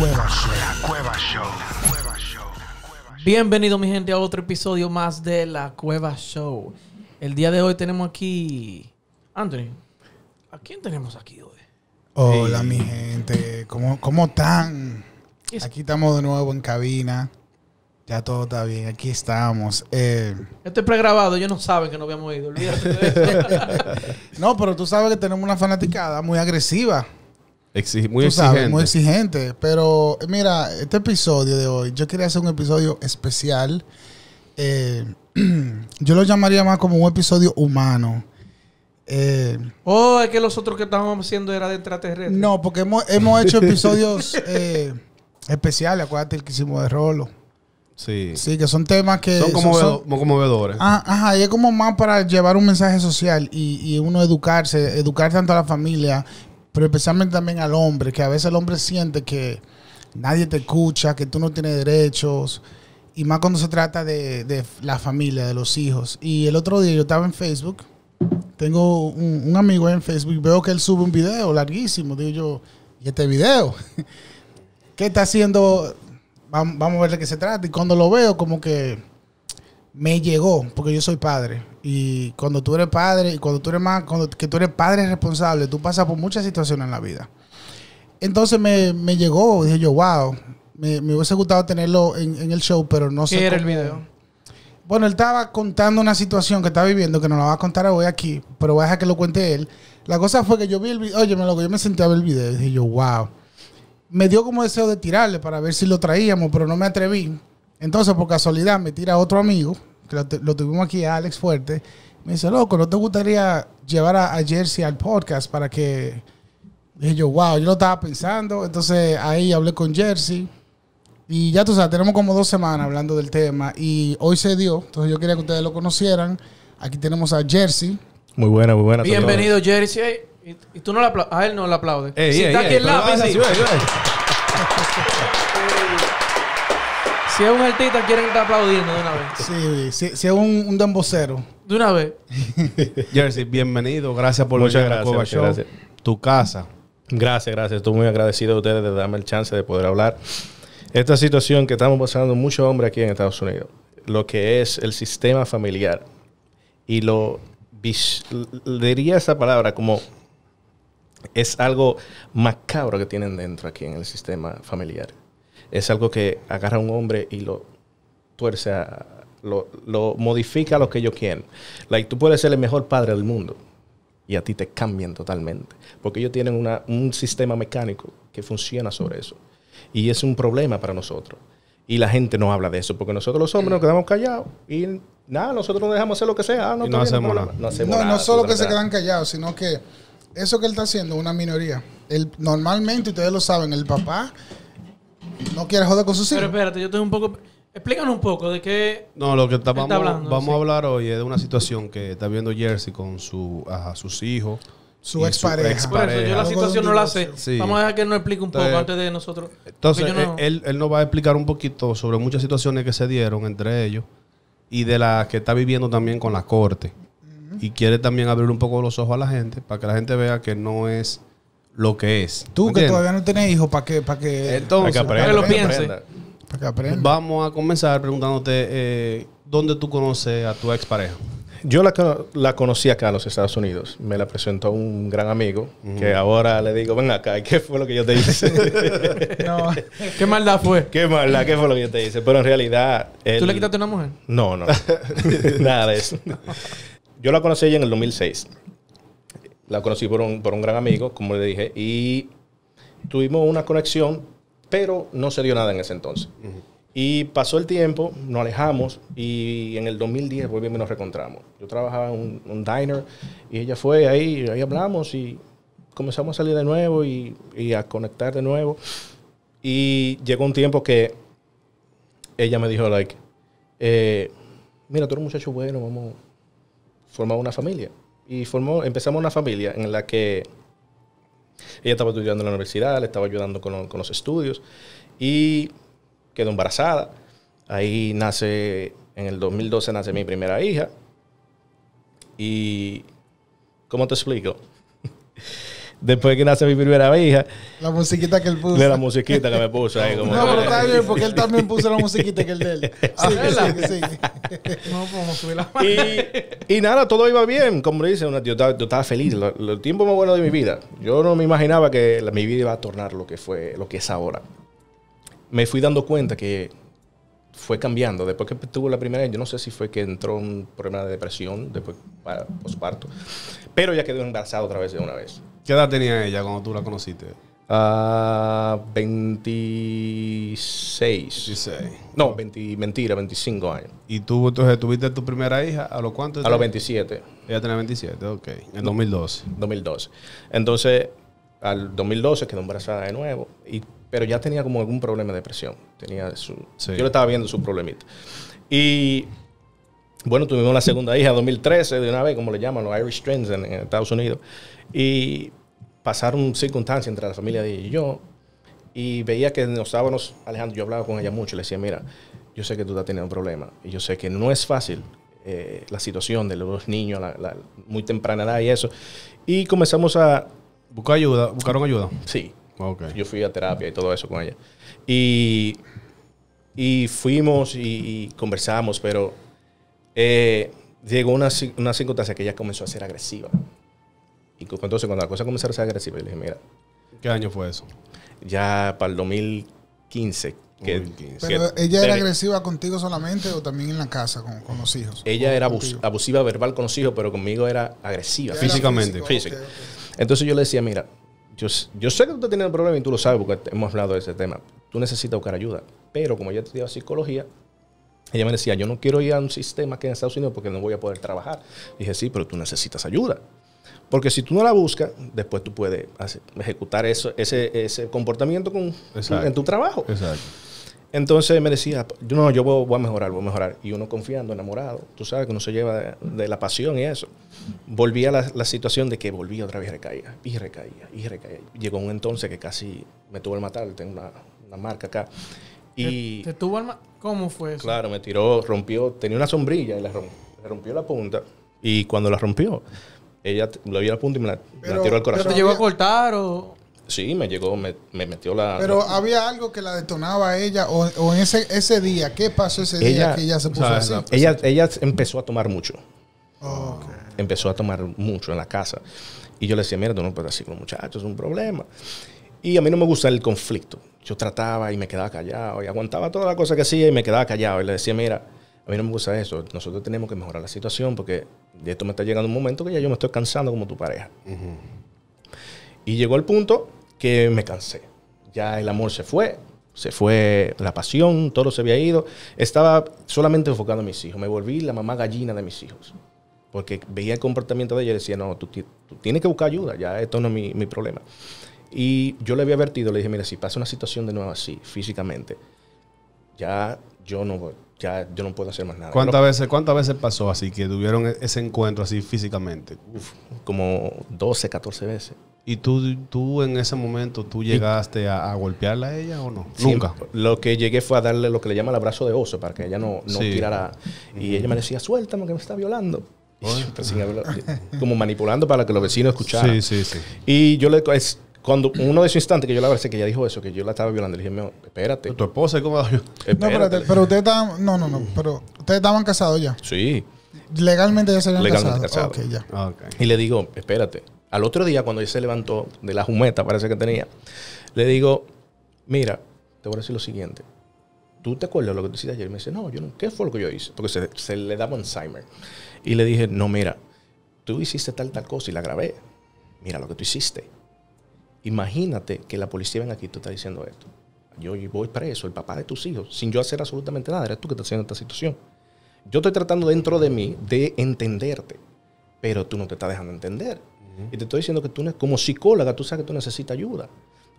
Cueva Show. Show, Cueva Show. Bienvenido mi gente a otro episodio más de La Cueva Show. El día de hoy tenemos aquí... Anthony, ¿a quién tenemos aquí hoy? Hola mi gente, ¿cómo, cómo están? Aquí estamos de nuevo en cabina. Ya todo está bien, aquí estamos. Eh, Esto es pregrabado, ¿yo no saben que no habíamos ido. Olvídate no, pero tú sabes que tenemos una fanaticada muy agresiva muy, exigente. muy exigente. Pero mira, este episodio de hoy, yo quería hacer un episodio especial. Eh, yo lo llamaría más como un episodio humano. Eh, oh, es que los otros que estábamos haciendo era de extraterrestres. No, porque hemos, hemos hecho episodios eh, especiales. Acuérdate el que hicimos de Rolo. Sí. Sí, que son temas que. Son, como conmovedores. Ah, ajá, y es como más para llevar un mensaje social y, y uno educarse, Educarse tanto a la familia pero especialmente también al hombre, que a veces el hombre siente que nadie te escucha, que tú no tienes derechos, y más cuando se trata de, la familia, de los hijos. Y el otro día yo estaba en Facebook, tengo un, amigo en Facebook, veo que él sube un video larguísimo, digo yo, ¿y este video? ¿Qué está haciendo? vamos a ver de qué se trata. Y cuando lo veo, como que me llegó, porque yo soy padre. Y cuando tú eres padre, y cuando tú eres más, cuando que tú eres padre responsable, tú pasas por muchas situaciones en la vida. Entonces me, me llegó, dije yo, wow, me, hubiese gustado tenerlo en, el show, pero no sé. ¿Qué era el video? Bueno, él estaba contando una situación que estaba viviendo, que no la va a contar hoy aquí, pero voy a dejar que lo cuente él. La cosa fue que yo vi el video, oye, me lo, yo me senté a ver el video, y dije yo, wow. Me dio como deseo de tirarle para ver si lo traíamos, pero no me atreví. Entonces, por casualidad, me tira otro amigo lo, tuvimos aquí Alex Fuerte, me dice, loco, ¿no te gustaría llevar a, Jersey al podcast para que... dije yo, wow, yo lo estaba pensando. Entonces ahí hablé con Jersey. Y ya tú sabes, tenemos como dos semanas hablando del tema. Y hoy se dio. Entonces yo quería que ustedes lo conocieran. Aquí tenemos a Jersey. Muy buena, muy buena. Bienvenido, Jersey. Y, tú no la A él no le aplaudes. está aquí en la Si es un artista, quieren estar aplaudiendo de una vez. Sí, si, si es un, un De una vez. Jersey, bienvenido. Gracias por Muchas venir a gracias, Tu casa. Gracias, gracias. Estoy muy agradecido a ustedes de darme el chance de poder hablar. Esta situación que estamos pasando muchos hombres aquí en Estados Unidos, lo que es el sistema familiar y lo diría esa palabra como es algo macabro que tienen dentro aquí en el sistema familiar es algo que agarra a un hombre y lo tuerce, lo, modifica a lo que ellos quieren. tú puedes ser el mejor padre del mundo y a ti te cambian totalmente, porque ellos tienen un sistema mecánico que funciona sobre eso. Y es un problema para nosotros. Y la gente no habla de eso, porque nosotros los hombres nos quedamos callados y nada, nosotros no dejamos hacer lo que sea. Ah, no, y no, hacemos nada. no, solo que se quedan callados, sino que eso que él está haciendo una minoría. normalmente, ustedes lo saben, el papá no quiere joder con sus hijos. Pero espérate, yo tengo un poco. Explícanos un poco de qué. No, lo que estamos vamos, hablando, vamos a hablar hoy de una situación que está viendo Jersey con su, a sus hijos. Su expareja. Ex yo la situación no la sé. Vamos a dejar que él nos explique un poco antes de nosotros. Entonces, él, nos va a explicar un poquito sobre muchas situaciones que se dieron entre ellos y de las que está viviendo también con la corte. Y quiere también abrir un poco los ojos a la gente para que la gente vea que no es lo que es. Tú que todavía no tienes hijos, ¿para qué? para que, Entonces, que, lo pienses? Para que aprendas. Vamos a comenzar preguntándote eh, dónde tú conoces a tu expareja. Yo la, la, conocí acá en los Estados Unidos. Me la presentó un gran amigo que ahora le digo, ven acá, ¿qué fue lo que yo te hice? no. ¿Qué maldad fue? ¿Qué maldad? ¿Qué fue lo que yo te hice? Pero en realidad... ¿Tú le quitaste una mujer? No, no. Nada de eso. Yo la conocí ella en el 2006. La conocí por un, gran amigo, como le dije, y tuvimos una conexión, pero no se dio nada en ese entonces. Y pasó el tiempo, nos alejamos y en el 2010 volvimos y nos reencontramos. Yo trabajaba en un, diner y ella fue ahí, ahí hablamos y comenzamos a salir de nuevo y, a conectar de nuevo. Y llegó un tiempo que ella me dijo, like, eh, mira, tú eres un muchacho bueno, vamos a formar una familia y formó, empezamos una familia en la que ella estaba estudiando en la universidad, le estaba ayudando con, con los estudios y quedó embarazada. Ahí nace, en el 2012 nace mi primera hija. Y, ¿cómo te explico? después que nace mi primera hija. La musiquita que él puso. De la musiquita que me puso ahí. Como no, pero está bien, porque él también puso la musiquita que el de él. Ah, sí, sí, sí. No como subir la mano. Y, nada, todo iba bien. Como dice, una, yo, estaba, yo estaba feliz. Lo, el tiempo más bueno de mi vida. Yo no me imaginaba que mi vida iba a tornar lo que fue, lo que es ahora. Me fui dando cuenta que fue cambiando. Después que tuvo la primera, yo no sé si fue que entró un problema de depresión después para parto. Pero ya quedó embarazada otra vez de una vez. ¿Qué edad tenía ella cuando tú la conociste? 26. Ah, 26. No, 20, mentira, 25 años. ¿Y tú entonces tuviste tu primera hija a los cuántos? A los 27. Ella tenía 27, ok. En 2012. 2012. Entonces, al 2012 quedó embarazada de nuevo y pero ya tenía como algún problema de depresión. Tenía Yo le estaba viendo su problemita. Y bueno, tuvimos una segunda hija en 2013, de una vez, como le llaman los Irish Twins en, Estados Unidos. Y pasaron circunstancias entre la familia de ella y yo. Y veía que nos estábamos, Alejandro, yo hablaba con ella mucho. Le decía, mira, yo sé que tú estás teniendo un problema. Y yo sé que no es fácil eh, la situación de los niños, la, la, muy temprana edad y eso. Y comenzamos a... Buscar ayuda, buscaron ayuda. Sí. Yo fui a terapia y todo eso con ella. Y, y fuimos y, conversamos, pero eh, llegó una, una circunstancia que ella comenzó a ser agresiva. Y entonces cuando la cosa comenzó a ser agresiva, yo le dije, mira. ¿Qué año fue eso? Ya para el 2015. Que, ¿Pero ella era agresiva contigo solamente o también en la casa con, los hijos? Ella era abusiva verbal con los hijos, pero conmigo era agresiva. Físicamente. Entonces yo le decía, mira, yo, sé que tú estás teniendo problema y tú lo sabes porque hemos hablado de ese tema. Tú necesitas buscar ayuda. Pero como ella estudiaba psicología, ella me decía, yo no quiero ir a un sistema que en Estados Unidos porque no voy a poder trabajar. dije, sí, pero tú necesitas ayuda. Porque si tú no la buscas, después tú puedes ejecutar eso, ese, comportamiento con, en tu trabajo. Exacto. Entonces me decía, no, yo voy, a mejorar, voy a mejorar. Y uno confiando, enamorado, tú sabes que uno se lleva de, la pasión y eso. Volví a la, situación de que volví otra vez recaía, y recaía, y recaía. Llegó un entonces que casi me tuvo el matar, tengo una, marca acá. Y, ¿Te, tuvo tuvo el ¿Cómo fue eso? Claro, me tiró, rompió, tenía una sombrilla y la rompió, le rompió la punta. Y cuando la rompió, ella lo vio la punta y me la, tiró al corazón. ¿Pero te llegó a cortar o...? Sí, me llegó, me, metió la... Pero había algo que la detonaba a ella o, en ese, ese día, ¿qué pasó ese día que ella se puso así? ella, ella empezó a tomar mucho. Empezó a tomar mucho en la casa. Y yo le decía, mira, tú no puedes así los muchachos, es un problema. Y a mí no me gusta el conflicto. Yo trataba y me quedaba callado y aguantaba toda la cosa que hacía y me quedaba callado. Y le decía, mira, a mí no me gusta eso. Nosotros tenemos que mejorar la situación porque de esto me está llegando un momento que ya yo me estoy cansando como tu pareja. Y llegó el punto que me cansé. Ya el amor se fue, se fue la pasión, todo se había ido. Estaba solamente enfocado en mis hijos. Me volví la mamá gallina de mis hijos. Porque veía el comportamiento de ella y decía, no, tú, tienes que buscar ayuda, ya esto no es mi, problema. Y yo le había advertido, le dije, mira, si pasa una situación de nuevo así, físicamente, ya yo no ya yo no puedo hacer más nada. ¿Cuántas veces, cuántas veces pasó así que tuvieron e-, ese encuentro así físicamente? Uf, como 12, 14 veces. ¿Y tú, tú en ese momento, tú llegaste a, golpearla a ella o no? Nunca. Lo que llegué fue a darle lo que le llama el abrazo de oso para que ella no, tirara. Y ella me decía, suéltame que me está violando. como manipulando para que los vecinos escucharan. Sí, sí, sí. Y yo le... cuando uno de esos instantes que yo la abracé, que ella dijo eso, que yo la estaba violando, le dije, espérate. ¿Tu esposa cómo No, espérate, pero ustedes estaban... No, no, no, pero ustedes estaban casados ya. Sí. Legalmente ya se habían Legalmente casado. casado. ya. Ah, y le digo, espérate, al otro día, cuando ella se levantó de la jumeta, parece que tenía, le digo, mira, te voy a decir lo siguiente. ¿Tú te acuerdas lo que tú hiciste ayer? Y me dice, no, yo no, ¿qué fue lo que yo hice? Porque se, le daba Alzheimer. Y le dije, no, mira, tú hiciste tal, tal cosa y la grabé. Mira lo que tú hiciste. Imagínate que la policía ven aquí y te está diciendo esto. Yo voy preso, el papá de tus hijos, sin yo hacer absolutamente nada. Eres tú que estás haciendo esta situación. Yo estoy tratando dentro de mí de entenderte, pero tú no te estás dejando entender. Y te estoy diciendo que tú, como psicóloga, tú sabes que tú necesitas ayuda.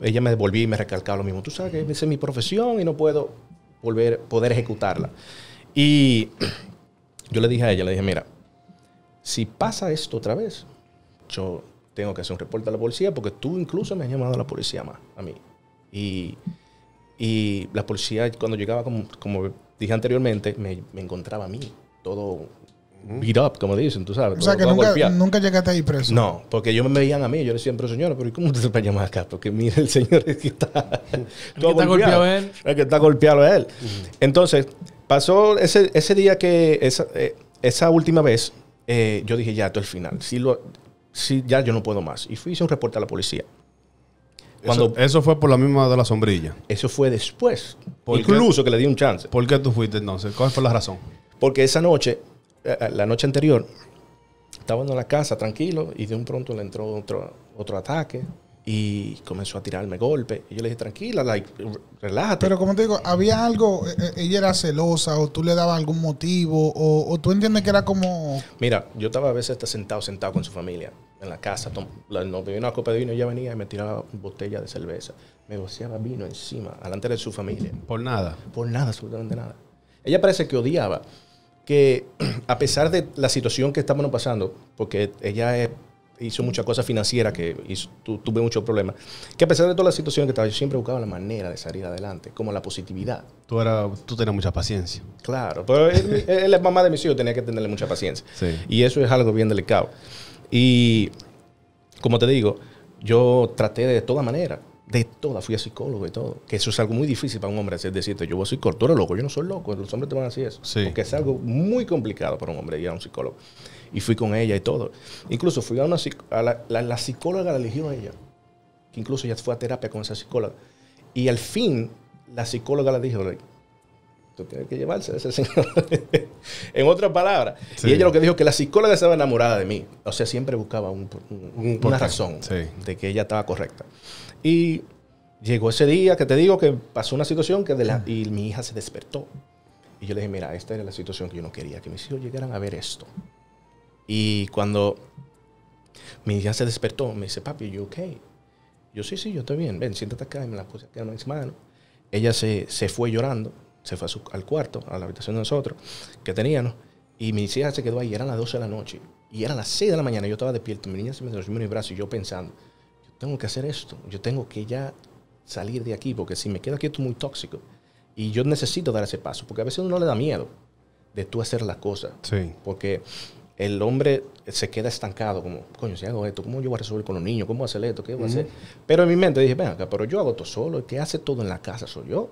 Ella me devolví y me recalcaba lo mismo. Tú sabes que esa es mi profesión y no puedo volver, poder ejecutarla. Y yo le dije a ella, le dije, mira, si pasa esto otra vez, yo tengo que hacer un reporte a la policía porque tú incluso me has llamado a la policía más, a mí. Y, la policía cuando llegaba, como, como dije anteriormente, me, me encontraba a mí, todo beat up, como dicen, tú sabes. O sea, que nunca, llegaste ahí preso. No, porque ellos me veían a mí, yo le decía, pero señor, pero ¿cómo te se va a llamar acá? Porque mire, el señor es que está, el que está golpeado a él. que está golpeado él. Entonces, pasó ese, ese día que, esa, eh, esa última vez, eh, yo dije, ya, esto es el final. Si, lo, si ya yo no puedo más. Y fui, hice un reporte a la policía. eso, fue por la misma de la sombrilla. Eso fue después. Incluso que le di un chance. ¿Por qué tú fuiste entonces? ¿Cuál fue la razón? Porque esa noche eh, eh, la noche anterior, estaba en la casa tranquilo y de un pronto le entró otro, otro ataque y comenzó a tirarme golpes. Y yo le dije, tranquila, relájate. Pero como te digo, había algo, eh, ella era celosa o tú le dabas algún motivo o, tú entiendes que era como... Mira, yo estaba a veces sentado, sentado con su familia en la casa, nos bebía una copa de vino, y ella venía y me tiraba botella de cerveza. Me vino encima, delante de su familia. Por nada. Por nada, absolutamente nada. Ella parece que odiaba que a pesar de la situación que estamos pasando, porque ella eh, hizo muchas cosas financieras que tuve muchos problemas, que a pesar de toda la situación que estaba, yo siempre buscaba la manera de salir adelante, como la positividad. Tú, tú tenías mucha paciencia. Claro, pero él, es mamá de mis hijos, tenía que tenerle mucha paciencia. Y eso es algo bien delicado. Y como te digo, yo traté de toda manera de todas, fui a psicólogo y todo. Que eso es algo muy difícil para un hombre Es decirte, yo soy eres loco, yo no soy loco, los hombres te van a decir eso. Porque es algo muy complicado para un hombre ir a un psicólogo. Y fui con ella y todo. Incluso fui a una a la, psicóloga la eligió a ella, que incluso ella fue a terapia con esa psicóloga. Y al fin, la psicóloga le dijo, tú tienes que llevarse a ese señor. en otras palabras. Y ella lo que dijo que la psicóloga estaba enamorada de mí. O sea, siempre buscaba una razón de que ella estaba correcta. Y llegó ese día que te digo que pasó una situación que de la, y mi hija se despertó. Y yo le dije, mira, esta era la situación que yo no quería, que mis hijos llegaran a ver esto. Y cuando mi hija se despertó, me dice, papi, ¿yo ok? Yo, sí, sí, yo estoy bien. Ven, siéntate acá. Y me la puse acá en mis manos. Ella se, fue llorando. Se fue al cuarto, a la habitación de nosotros, que teníamos. Y mi hija se quedó ahí. Eran las 12 de la noche. Y era las 6 de la mañana. Yo estaba despierto. Mi niña se me durmió en el brazo y yo pensando tengo que hacer esto, yo tengo que ya salir de aquí, porque si me quedo aquí esto muy tóxico. Y yo necesito dar ese paso, porque a veces uno le da miedo de tú hacer la cosa Sí. Porque el hombre se queda estancado, como, coño, si hago esto, ¿cómo yo voy a resolver con los niños? ¿Cómo voy a hacer esto? ¿Qué voy a hacer? Pero en mi mente dije, venga pero yo hago todo solo, qué que hace todo en la casa soy yo.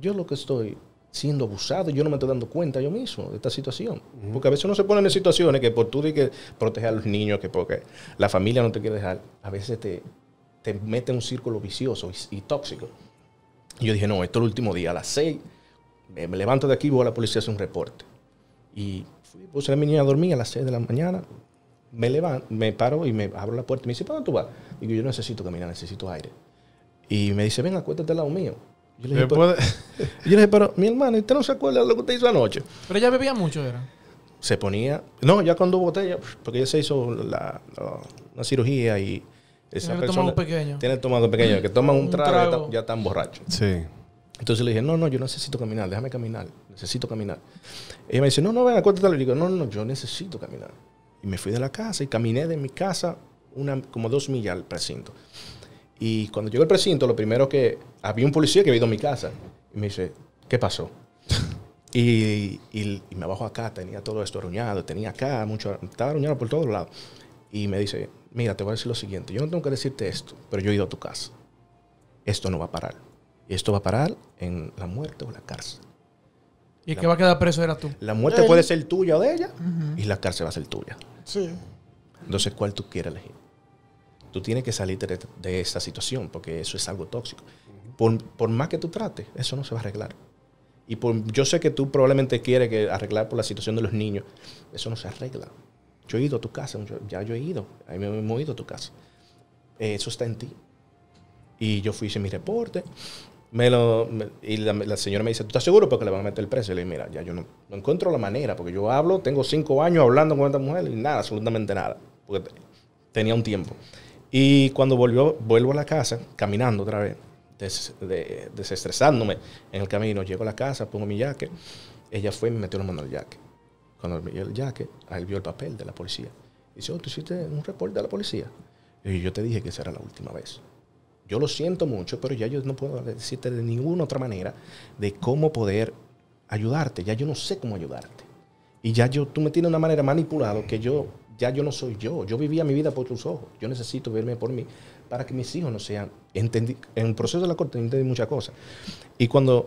Yo lo que estoy siendo abusado yo no me estoy dando cuenta yo mismo de esta situación. Porque a veces uno se pone en situaciones que por tú de que proteger a los niños, que porque la familia no te quiere dejar, a veces te, te mete en un círculo vicioso y, tóxico. Y yo dije, no, esto es el último día, a las 6, me, levanto de aquí voy a la policía a hacer un reporte. Y fui, puse a mi niña a dormir a las 6 de la mañana, me levanto, me paro y me abro la puerta y me dice, ¿para dónde tú vas? y yo necesito caminar, necesito aire. Y me dice, ven, acuéstate al lado mío. Yo le dije, pero, mi hermano, ¿usted no se acuerda de lo que usted hizo anoche? Pero ella bebía mucho, ¿era? Se ponía. No, ya cuando botella, porque ella se hizo la, una cirugía y. Esa tiene persona, pequeño. Tiene el tomado pequeño, que toma un, trago, Ya, tan borracho Sí. Entonces le dije, no, no, yo necesito caminar, déjame caminar, necesito caminar. Ella me dice, no, no, ven, acuérdate. Le digo, no, no, yo necesito caminar. Y me fui de la casa y caminé de mi casa una, como dos millas al precinto. Y cuando llegó al precinto, lo primero que había un policía que había ido a mi casa y me dice, ¿qué pasó? y, me bajo acá, tenía todo esto arruñado, tenía acá, mucho, estaba arruñado por todos lados. Y me dice, mira, te voy a decir lo siguiente, yo no tengo que decirte esto, pero yo he ido a tu casa. Esto no va a parar. Esto va a parar en la muerte o la cárcel. ¿Y el que va a quedar preso era tú? La muerte puede ser tuya o de ella y la cárcel va a ser tuya. Sí. Entonces, ¿cuál tú quieres elegir? tú tienes que salir de, de esa situación porque eso es algo tóxico. Por, más que tú trates, eso no se va a arreglar. Y yo sé que tú probablemente quieres que arreglar por la situación de los niños. Eso no se arregla. Yo he ido a tu casa, ya yo he ido, ahí me he movido a tu casa. eso está en ti. Y yo fui, hice mi reporte. Me lo, y la, señora me dice, ¿tú estás seguro? Porque le van a meter el precio? Y le digo, mira, ya yo no, no, encuentro la manera, porque yo hablo, tengo cinco años hablando con esta mujer y nada, absolutamente nada. Porque tenía un tiempo. Y cuando volvió, vuelvo a la casa, caminando otra vez, desestresándome en el camino, llego a la casa, pongo mi jaque, ella fue y me metió la mano el jaque. Cuando me el jaque, él vio el papel de la policía. Y dice, oh, tú hiciste un reporte de la policía. Y yo te dije que esa era la última vez. Yo lo siento mucho, pero ya yo no puedo decirte de ninguna otra manera de cómo poder ayudarte. Ya yo no sé cómo ayudarte. Y ya yo, tú me tienes una manera manipulado que yo ya yo no soy yo. Yo vivía mi vida por tus ojos. Yo necesito verme por mí para que mis hijos no sean. en el proceso de la corte entendí muchas cosas. Y cuando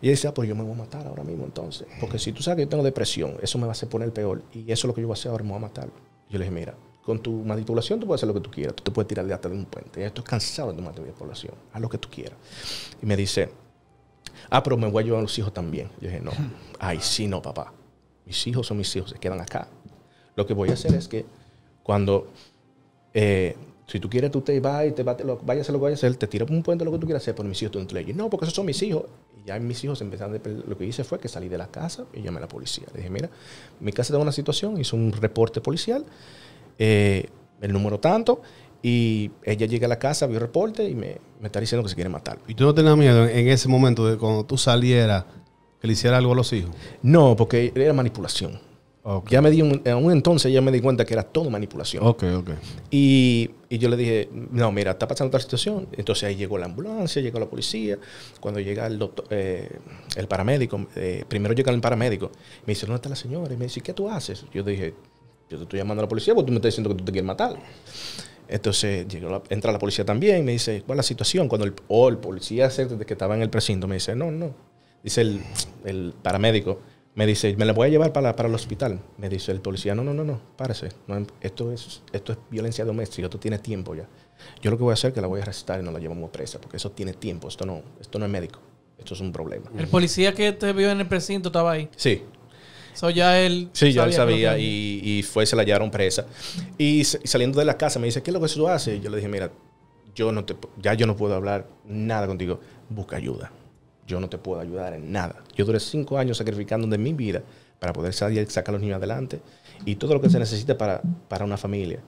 ella decía, ah, pues yo me voy a matar ahora mismo entonces. Porque si tú sabes que yo tengo depresión, eso me va a hacer poner peor. Y eso es lo que yo voy a hacer ahora, me voy a matar. Yo le dije, mira, con tu manipulación tú puedes hacer lo que tú quieras. Tú te puedes tirar de hasta de un puente. Ya estoy cansado de tu manipulación. Haz lo que tú quieras. Y me dice, ah, pero me voy a llevar a los hijos también. Yo dije, no. Ay, sí, no, papá. Mis hijos son mis hijos, se quedan acá. Lo que voy a hacer es que cuando, eh, si tú quieres, tú te vas y te vas, lo, vayas a lo que vayas a hacer, te tiras un puente lo que tú quieras hacer, pero mis hijos tú no te No, porque esos son mis hijos. Y ya mis hijos empezaron Lo que hice fue que salí de la casa y llamé a la policía. Le dije, mira, mi casa está en una situación, hice un reporte policial, eh, el número tanto, y ella llega a la casa, vio el reporte y me, está diciendo que se quiere matar. ¿Y tú no tenías miedo en, ese momento de cuando tú saliera que le hiciera algo a los hijos? No, porque era manipulación. Ya me di un, un, entonces ya me di cuenta que era todo manipulación. Y, yo le dije, no, mira, está pasando otra situación. Entonces ahí llegó la ambulancia, llegó la policía. Cuando llega el doctor, eh, el paramédico, eh, primero llega el paramédico. Me dice, ¿dónde está la señora? Y me dice, ¿qué tú haces? Yo dije, yo te estoy llamando a la policía porque tú me estás diciendo que tú te quieres matar. Entonces entra la policía también y me dice, ¿cuál es la situación? Cuando el, o oh, el policía que estaba en el precinto me dice, no, no. Dice el, el paramédico me dice, ¿me la voy a llevar para, el hospital? Me dice el policía, no, no, no, no, párese. Em, esto, es, esto es violencia doméstica, esto tienes tiempo ya. Yo lo que voy a hacer es que la voy a arrestar y no la llevamos presa, porque eso tiene tiempo, esto no, esto no es médico, esto es un problema. ¿El policía que te vio en el precinto estaba ahí? Sí. Eso ya él sí, ya él sabía y, fue, se la llevaron presa. Y saliendo de la casa me dice, ¿qué es lo que tú haces? Y yo le dije, mira, yo no te, ya yo no puedo hablar nada contigo, busca ayuda yo no te puedo ayudar en nada. Yo duré cinco años sacrificando de mi vida para poder salir, sacar a los niños adelante y todo lo que se necesita para, para una familia.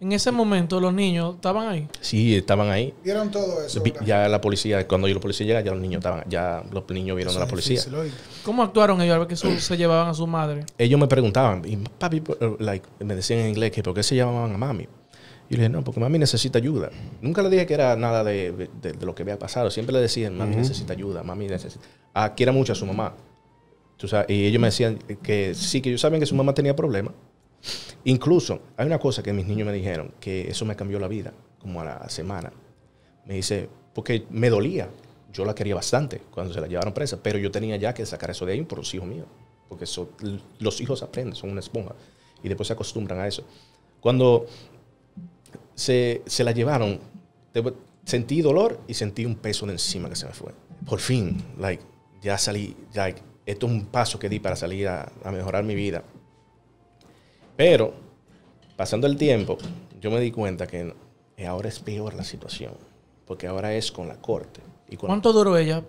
En ese momento los niños estaban ahí. Sí, estaban ahí. Vieron todo eso. Ya la policía, cuando la policía llega, ya los niños estaban, ya los niños vieron a la policía. ¿Cómo actuaron ellos al ver que se llevaban a su madre? Ellos me preguntaban, y papi, me decían en inglés que por qué se llamaban a mami. Y le dije, no, porque mami necesita ayuda. Nunca le dije que era nada de, lo que había pasado. Siempre le decían, mami necesita ayuda, mami necesita... Ah, quiera mucho a su mamá. y ellos me decían que sí, que ellos sabían que su mamá tenía problemas. Incluso, hay una cosa que mis niños me dijeron, que eso me cambió la vida, como a la semana. Me dice, porque me dolía. Yo la quería bastante cuando se la llevaron presa, pero yo tenía ya que sacar eso de ahí por los hijos míos. Porque los hijos aprenden, son una esponja. Y después se acostumbran a eso. Cuando se, la llevaron. Sentí dolor y sentí un peso de encima que se me fue. Por fin, like, ya salí, like, esto es un paso que di para salir a, mejorar mi vida. Pero, pasando el tiempo, yo me di cuenta que ahora es peor la situación, porque ahora es con la corte. Y ¿Cuánto duró ella?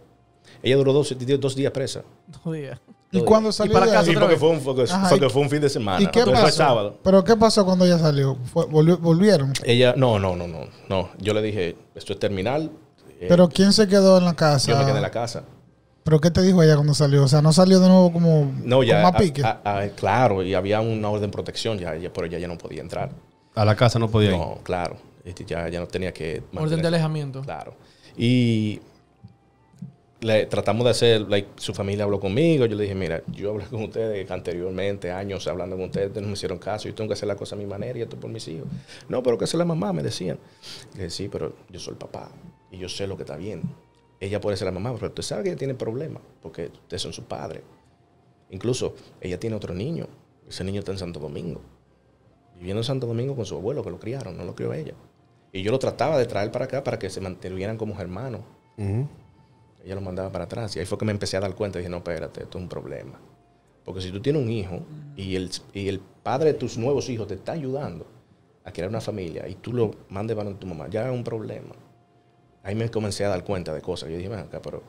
Ella duró dos, dos días presa. Dos días. ¿Y cuando salió? Y sí, porque, fue un, fin de semana. ¿Y qué pasó? ¿Pero qué pasó cuando ella salió? ¿Volvieron? Ella, no, no, no, no, Yo le dije, esto es terminal. Eh, ¿Pero quién se quedó en la casa? Yo me quedé en la casa. ¿Pero qué te dijo ella cuando salió? O sea, ¿no salió de nuevo como, no, ya, claro, y había una orden de protección, ya, por pero ella ya no podía entrar. ¿A la casa no podía ir? No, claro. Este, ya, ya no tenía que... Orden de alejamiento. Claro. Y le tratamos de hacer, su familia habló conmigo, yo le dije, mira, yo hablé con ustedes anteriormente, años hablando con ustedes, no me hicieron caso, yo tengo que hacer la cosa a mi manera y esto por mis hijos. No, pero que sea la mamá, me decían. Le dije, sí, pero yo soy el papá y yo sé lo que está bien. Ella puede ser la mamá, pero usted sabe que ella tiene problemas, porque ustedes son su padre. Incluso ella tiene otro niño, ese niño está en Santo Domingo, viviendo en Santo Domingo con su abuelo, que lo criaron, no lo crió ella. Y yo lo trataba de traer para acá para que se mantuvieran como hermanos. Ella lo mandaba para atrás. Y ahí fue que me empecé a dar cuenta. Y dije, no, espérate, esto es un problema. Porque si tú tienes un hijo y el, y el padre de tus nuevos hijos te está ayudando a crear una familia y tú lo mandes para tu mamá, ya es un problema. Ahí me comencé a dar cuenta de cosas. Yo dije, acá, pero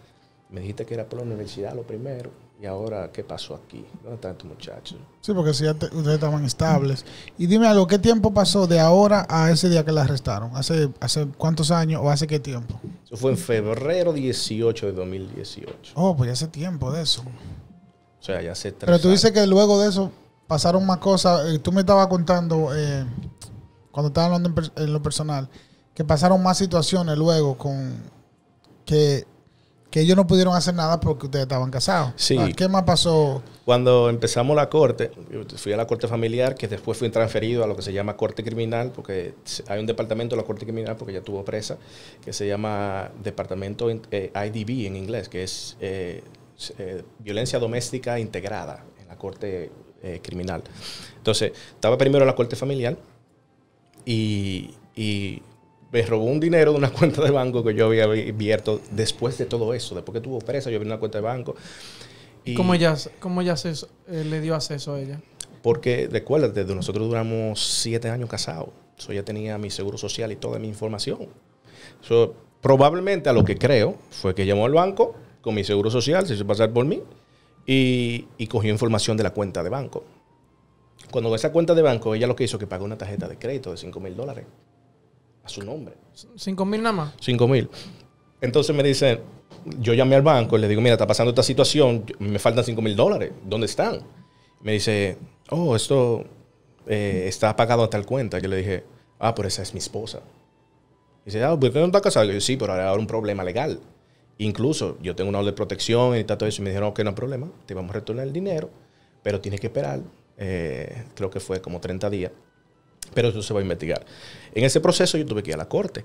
me dijiste que era por la universidad lo primero ¿Y ahora qué pasó aquí? ¿Dónde están estos muchachos? Sí, porque si ustedes estaban estables. Y dime algo, ¿qué tiempo pasó de ahora a ese día que la arrestaron? ¿Hace, hace cuántos años o hace qué tiempo? Eso fue en febrero 18 de 2018. Oh, pues ya hace tiempo de eso. O sea, ya hace tres Pero tú dices que luego de eso pasaron más cosas. Eh, tú me estabas contando, eh, cuando estabas hablando en lo personal, que pasaron más situaciones luego con que que ellos no pudieron hacer nada porque ustedes estaban casados. Sí. Ah, ¿Qué más pasó? Cuando empezamos la corte, fui a la corte familiar, que después fui transferido a lo que se llama corte criminal, porque hay un departamento de la corte criminal, porque ya tuvo presa, que se llama departamento eh, IDB en inglés, que es eh, eh, violencia doméstica integrada en la corte criminal. Entonces, estaba primero en la corte familiar y me robó un dinero de una cuenta de banco que yo había abierto después de todo eso. Después que tuvo presa, yo abrí una cuenta de banco. Y ¿Cómo ella, cómo eh, le dio acceso a ella? Porque, recuérdate, nosotros duramos siete años casados. So, ya tenía mi seguro social y toda mi información. probablemente a lo que creo fue que llamó al banco con mi seguro social, se hizo pasar por mí y, y cogió información de la cuenta de banco. Cuando esa cuenta de banco, ella lo que hizo que pagó una tarjeta de crédito de 5 mil dólares a su nombre. ¿Cinco mil nada más? Cinco mil. Entonces me dicen, yo llamé al banco y le digo, mira, está pasando esta situación, me faltan cinco mil dólares, ¿dónde están? Me dice, oh, esto eh, está pagado a tal cuenta. Yo le dije, ah, pero esa es mi esposa. Y dice, ah, qué no está casado? Yo, sí, pero ahora hay un problema legal. Incluso yo tengo una orden de protección y todo eso. Y me dijeron, ok, no hay problema, te vamos a retornar el dinero, pero tienes que esperar. Eh, creo que fue como 30 días. Pero eso se va a investigar. En ese proceso yo tuve que ir a la corte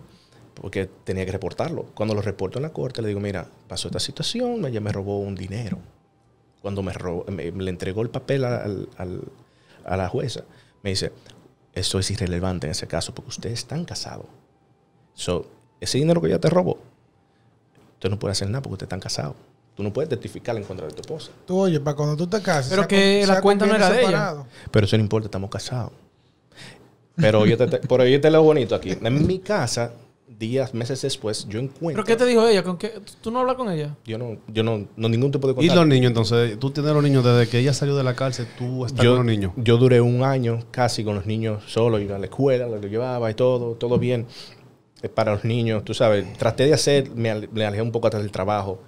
porque tenía que reportarlo. Cuando lo reporto en la corte, le digo, mira, pasó esta situación, ella me robó un dinero. Cuando me, robó, me, le entregó el papel a la jueza, me dice, eso es irrelevante en ese caso porque ustedes están casados. So, ese dinero que ella te robó, tú no puedes hacer nada porque ustedes están casados. Tú no puedes testificar en contra de tu esposa. Tú, oye, para cuando tú te cases. Pero que la cuenta no era de ella. Pero eso no importa, estamos casados. Pero yo te, te te lo bonito aquí. En mi casa, días, meses después, yo encuentro. ¿Pero qué te dijo ella? ¿Con qué? ¿Tú no hablas con ella? Yo no, yo no, no ningún tipo de contacto. ¿Y los niños entonces? ¿Tú tienes los niños desde que ella salió de la cárcel? ¿Tú estás yo, con los niños? Yo duré un año casi con los niños solo, iba a la escuela, lo llevaba y todo, todo bien. Eh, para los niños, tú sabes, traté de hacer, me, alejé un poco atrás del trabajo,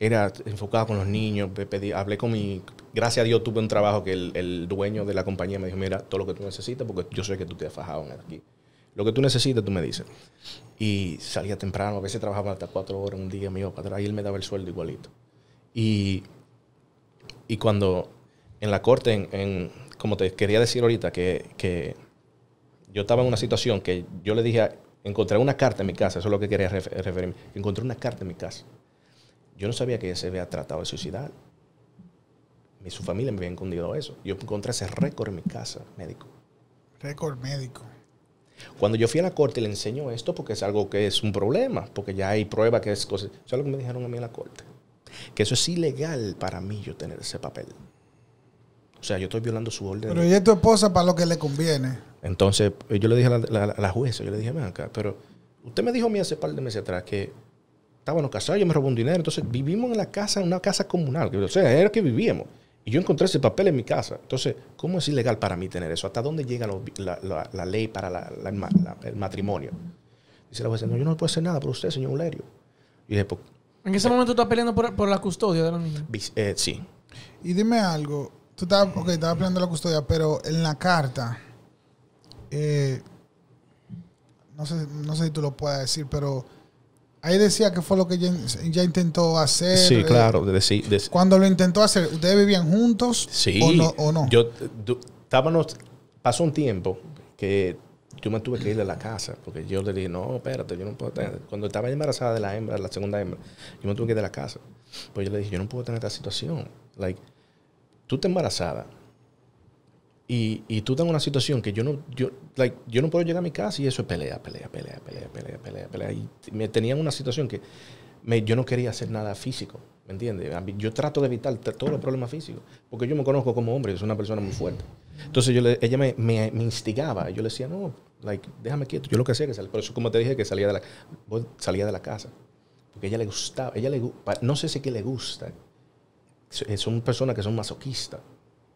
era enfocado con los niños, hablé con mi... Gracias a Dios tuve un trabajo que el, dueño de la compañía me dijo, mira, todo lo que tú necesitas, porque yo sé que tú te has fajado en aquí. Lo que tú necesitas, tú me dices. Y salía temprano, a veces trabajaba hasta cuatro horas un día, mío, para atrás y él me daba el sueldo igualito. Y, cuando en la corte, en, como te quería decir ahorita, que, yo estaba en una situación que yo le dije, encontré una carta en mi casa, eso es lo que quería referirme, encontré una carta en mi casa yo no sabía que ella se había tratado de suicidar. Mi, su familia me había escondido eso. Yo encontré ese récord en mi casa, médico. Récord médico. Cuando yo fui a la corte y le enseño esto porque es algo que es un problema, porque ya hay pruebas que es cosa. Eso es lo que me dijeron a mí en la corte. Que eso es ilegal para mí yo tener ese papel. O sea, yo estoy violando su orden. Pero ella es tu esposa para lo que le conviene. Entonces, eh, yo le dije a la, jueza, yo le dije, acá, pero usted me dijo a mí hace par de meses atrás que estábamos casados, yo me robó un dinero. Entonces vivimos en la casa, en una casa comunal, que, o sea, era que vivíamos. Y yo encontré ese papel en mi casa. Entonces, ¿cómo es ilegal para mí tener eso? ¿Hasta dónde llega la, ley para el matrimonio? Dice la jueza, no, yo no puedo hacer nada por usted, señor Eulerio. Y pues, ¿En ese eh, momento momento estás peleando por, la custodia de la niña? Eh, sí. Y dime algo. Tú estabas, peleando estabas peleando la custodia, pero en la carta, eh, no, sé, no sé si tú lo puedes decir, pero Ahí decía que fue lo que ya, intentó hacer. Sí, eh, claro. cuando lo intentó hacer, ¿ustedes vivían juntos sí, o, no, Yo, estábamos, pasó un tiempo que yo me tuve que ir de la casa porque yo le dije, no, espérate, yo no puedo tener. Cuando estaba embarazada de la hembra, la segunda hembra, yo me tuve que ir de la casa. Pues yo le dije, yo no puedo tener esta situación. Like, tú te embarazada y, tú estás en una situación que yo no, yo, yo no puedo llegar a mi casa y eso es pelea, pelea, pelea, pelea, pelea, pelea, pelea. Y me tenía una situación que me, yo no quería hacer nada físico, ¿me entiendes? Yo trato de evitar todos los problemas físicos, porque yo me conozco como hombre, yo soy una persona muy fuerte. Entonces yo ella me, instigaba, yo le decía, no, like, déjame quieto, yo lo que hacía que salir, por eso como te dije que salía de la, salía de la casa, porque ella le gustaba, ella le, no sé si que le gusta, eh, son personas que son masoquistas,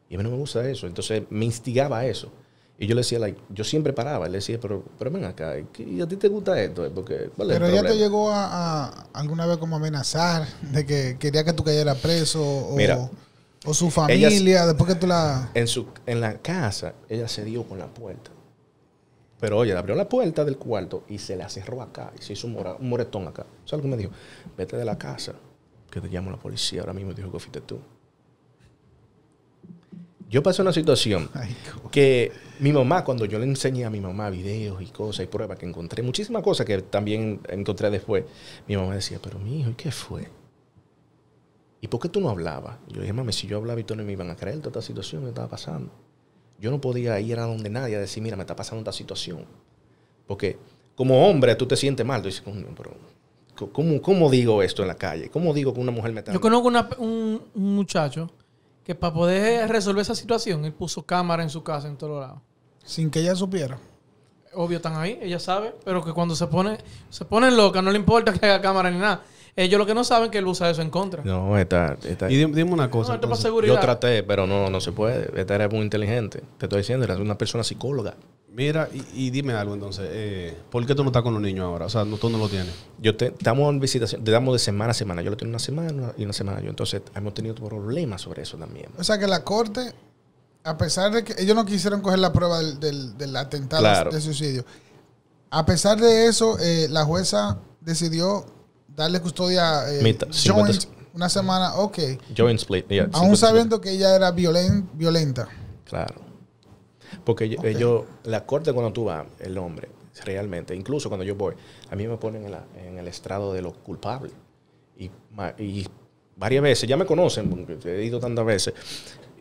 y a mí no me gusta eso. Entonces me instigaba eso. Y yo le decía, yo siempre paraba. Le decía, pero, pero ven acá, ¿y a ti te gusta esto? Porque, pero ella te llegó a, alguna vez como amenazar de que quería que tú cayeras preso o, su familia, después que tú la... En, su, en la casa, ella se dio con la puerta. Pero oye, abrió la puerta del cuarto y se la cerró acá. Y se hizo un, moretón acá. o sea, alguien me dijo? Vete de la casa, que te llamo la policía ahora mismo. Dijo que fuiste tú. Yo pasé una situación que mi mamá, cuando yo le enseñé a mi mamá videos y cosas y pruebas que encontré, muchísimas cosas que también encontré después, mi mamá decía, pero mi hijo, ¿y qué fue? ¿Y por qué tú no hablabas? Yo dije, mami, si yo hablaba y tú no me iban a creer toda esta situación que estaba pasando. Yo no podía ir a donde nadie a decir, mira, me está pasando esta situación. Porque como hombre tú te sientes mal. Tú dices, pero, ¿cómo, digo esto en la calle? ¿Cómo digo que una mujer me está... Yo conozco un muchacho que para poder resolver esa situación, él puso cámara en su casa en todos lados. Sin que ella supiera. Obvio, están ahí, ella sabe, pero que cuando se pone, se pone loca, no le importa que haga cámara ni nada. Ellos lo que no saben que él usa eso en contra. No, está. está. Y dime, una cosa. yo traté, pero no, no se puede. Esta era muy inteligente. Te estoy diciendo, era una persona psicóloga. Mira, y, dime algo entonces. Eh, ¿Por qué tú no estás con los niños ahora? O sea, tú no lo tienes. Yo te, estamos en visitación, te damos de semana a semana. Yo lo tengo una semana y una semana yo. Entonces, hemos tenido problemas sobre eso también. O sea, que la corte, a pesar de que ellos no quisieron coger la prueba del, atentado de suicidio, a pesar de eso, eh, la jueza decidió darle custodia eh, a una semana, ok. Joint split, Aún sabiendo que ella era violenta. Claro. Porque yo, la corte cuando tú vas, el hombre, realmente, incluso cuando yo voy, a mí me ponen en, el estrado de los culpables. Y, varias veces, ya me conocen, porque he ido tantas veces,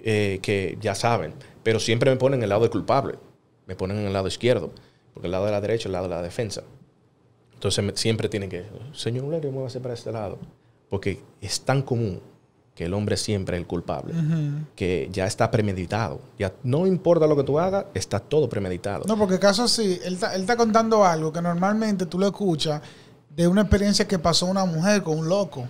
eh, que ya saben, pero siempre me ponen en el lado del culpable, me ponen en el lado izquierdo, porque el lado de la derecha es el lado de la defensa. Entonces siempre tiene que, señor a hacer para este lado. Porque es tan común que el hombre siempre es el culpable, que ya está premeditado. Ya no importa lo que tú hagas, está todo premeditado. No, porque caso sí, él está, contando algo que normalmente tú lo escuchas de una experiencia que pasó una mujer con un loco.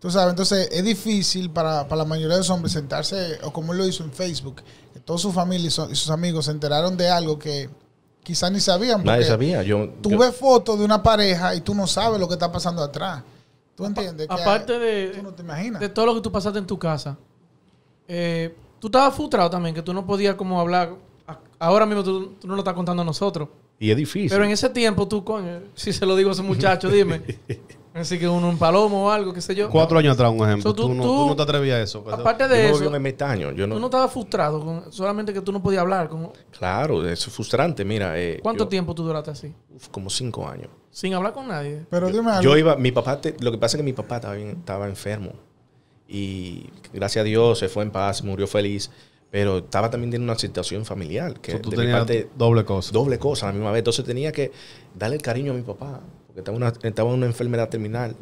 Tú sabes, entonces es difícil para, la mayoría de los hombres sentarse, o como él lo hizo en Facebook, que toda su familia y sus amigos se enteraron de algo que quizás ni sabían. Nadie sabía. Yo, tú ves fotos de una pareja y tú no sabes lo que está pasando atrás. ¿Tú entiendes? aparte de, de todo lo que tú pasaste en tu casa, eh, tú estabas frustrado también, que tú no podías como hablar. Ahora mismo tú, no lo estás contando a nosotros. Y es difícil. Pero en ese tiempo tú, coño, si se lo digo a ese muchacho, dime. Así que uno un palomo o algo, qué sé yo. Cuatro años atrás, un ejemplo. tú, no, te atrevías a eso. Pues, aparte de yo eso, me yo no... tú no estabas frustrado, solamente que tú no podías hablar. Con... Claro, es frustrante, mira. Eh, ¿Cuánto tiempo tú duraste así? como cinco años. Sin hablar con nadie. Pero dime Yo iba, mi papá, lo que pasa es que mi papá estaba, estaba enfermo. Y gracias a Dios se fue en paz, murió feliz. Pero estaba también en una situación familiar. que doble cosa. Doble cosa a la misma vez. Entonces tenía que darle el cariño a mi papá estaba, una, en una enfermedad terminal.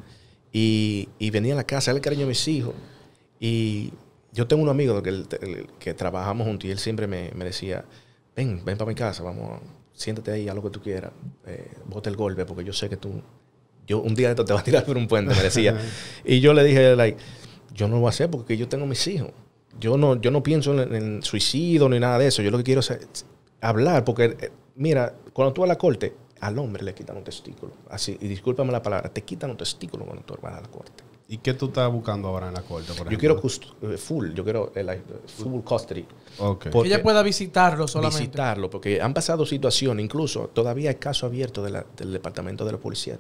Y, venía a la casa, era el cariño a mis hijos. Y yo tengo un amigo que, trabajamos juntos y él siempre me, decía, ven, ven para mi casa, vamos, siéntate ahí, haz lo que tú quieras, eh, el golpe, porque yo sé que tú, yo un día de esto te vas a tirar por un puente, me decía. y yo le dije, like, yo no lo voy a hacer porque yo tengo mis hijos. Yo no, yo no pienso en, suicidio ni nada de eso. Yo lo que quiero es eh, hablar, porque, eh, mira, cuando tú a la corte, al hombre le quitan un testículo. Así, y discúlpame la palabra, te quitan un testículo cuando tú vas a la corte. ¿Y qué tú estás buscando ahora en la corte? yo quiero eh, full, yo quiero el eh, eh, full custody. Okay. Que ella pueda visitarlo solamente. Visitarlo, porque han pasado situaciones, incluso todavía hay caso abierto del departamento de la policía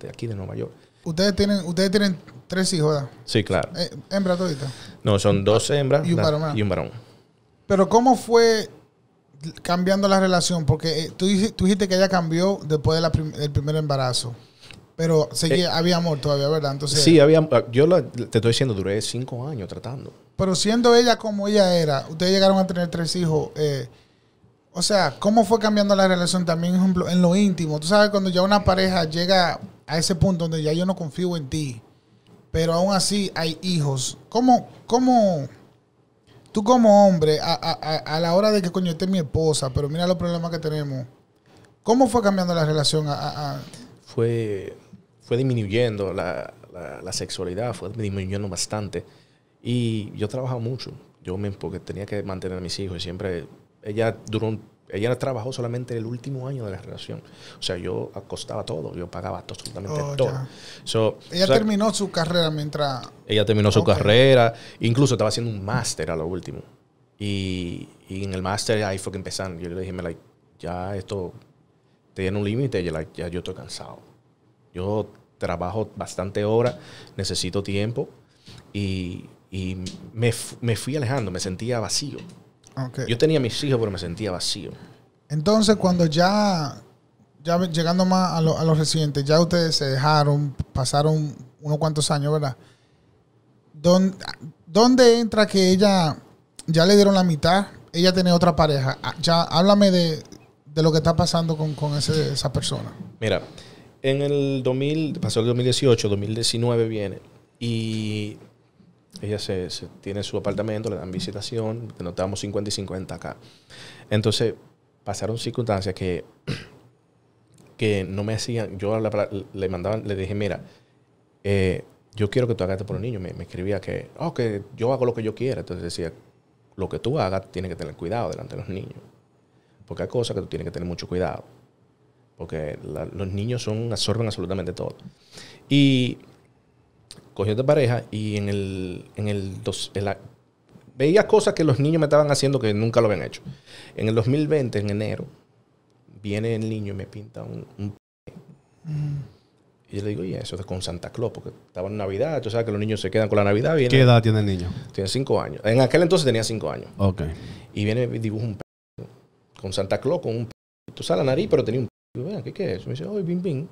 de, aquí de Nueva York. Ustedes tienen, ustedes tienen tres hijos, Sí, claro. ¿Hembra todita? No, son dos hembras Y un varón. Pero ¿cómo fue cambiando la relación? Porque eh, tú, dijiste que ella cambió después del primer embarazo. Pero seguía, eh, había amor todavía, ¿verdad? Entonces, sí, había Yo te estoy diciendo, duré cinco años tratando. Pero siendo ella como ella era, ustedes llegaron a tener tres hijos. Eh, o sea, ¿cómo fue cambiando la relación también en lo íntimo? Tú sabes, cuando ya una pareja llega a ese punto donde ya yo no confío en ti, pero aún así hay hijos. ¿Cómo, cómo, tú como hombre, a, la hora de que coño esté mi esposa, pero mira los problemas que tenemos, ¿cómo fue cambiando la relación? fue, fue disminuyendo la, la, sexualidad, fue disminuyendo bastante. Y yo trabajaba mucho, yo me, porque tenía que mantener a mis hijos. y Siempre, ella duró un ella trabajó solamente el último año de la relación. O sea, yo acostaba todo, yo pagaba absolutamente oh, todo. ella terminó su carrera mientras... Ella terminó su carrera, incluso estaba haciendo un máster a lo último. Y, en el máster ahí fue que empezaron. Yo le dije, me like, ya esto tiene un límite, ya, ya yo estoy cansado. Yo trabajo bastante horas, necesito tiempo y, me fui alejando, me sentía vacío. Yo tenía mis hijos, pero me sentía vacío. Entonces, cuando ya, ya llegando más a, lo, a los recientes, ya ustedes se dejaron, pasaron unos cuantos años, ¿verdad? ¿Dónde, ¿Dónde, entra que ella ya le dieron la mitad? Ella tiene otra pareja. Ah, ya, háblame de, lo que está pasando con, esa persona. Mira, en el 2000, pasó el 2018, 2019 viene, y ella se, tiene su apartamento, le dan visitación, denotamos 50 y 50 acá. Entonces, pasaron circunstancias que, que no me hacían. Yo le, le mandaban, le dije, mira, eh, yo quiero que tú hagas esto por un niño. Me, escribía que, oh, que yo hago lo que yo quiera. Entonces decía, lo que tú hagas, tiene que tener cuidado delante de los niños. Porque hay cosas que tú tienes que tener mucho cuidado. Porque los niños son, absorben absolutamente todo. Y de pareja y en el, en el, dos, veía cosas que los niños me estaban haciendo que nunca lo habían hecho. En el 2020, en enero, viene el niño y me pinta un... Mm. Y yo le digo, y eso es con Santa Claus, porque estaba en Navidad, tú sabes que los niños se quedan con la Navidad. bien ¿Qué edad tiene el niño? Tiene cinco años. En aquel entonces tenía cinco años. Ok. Y viene y dibuja un con Santa Claus, con un... Tú sabes la nariz, pero tenía un... ¿Qué, ¿Qué es? Me dice, bim, bim.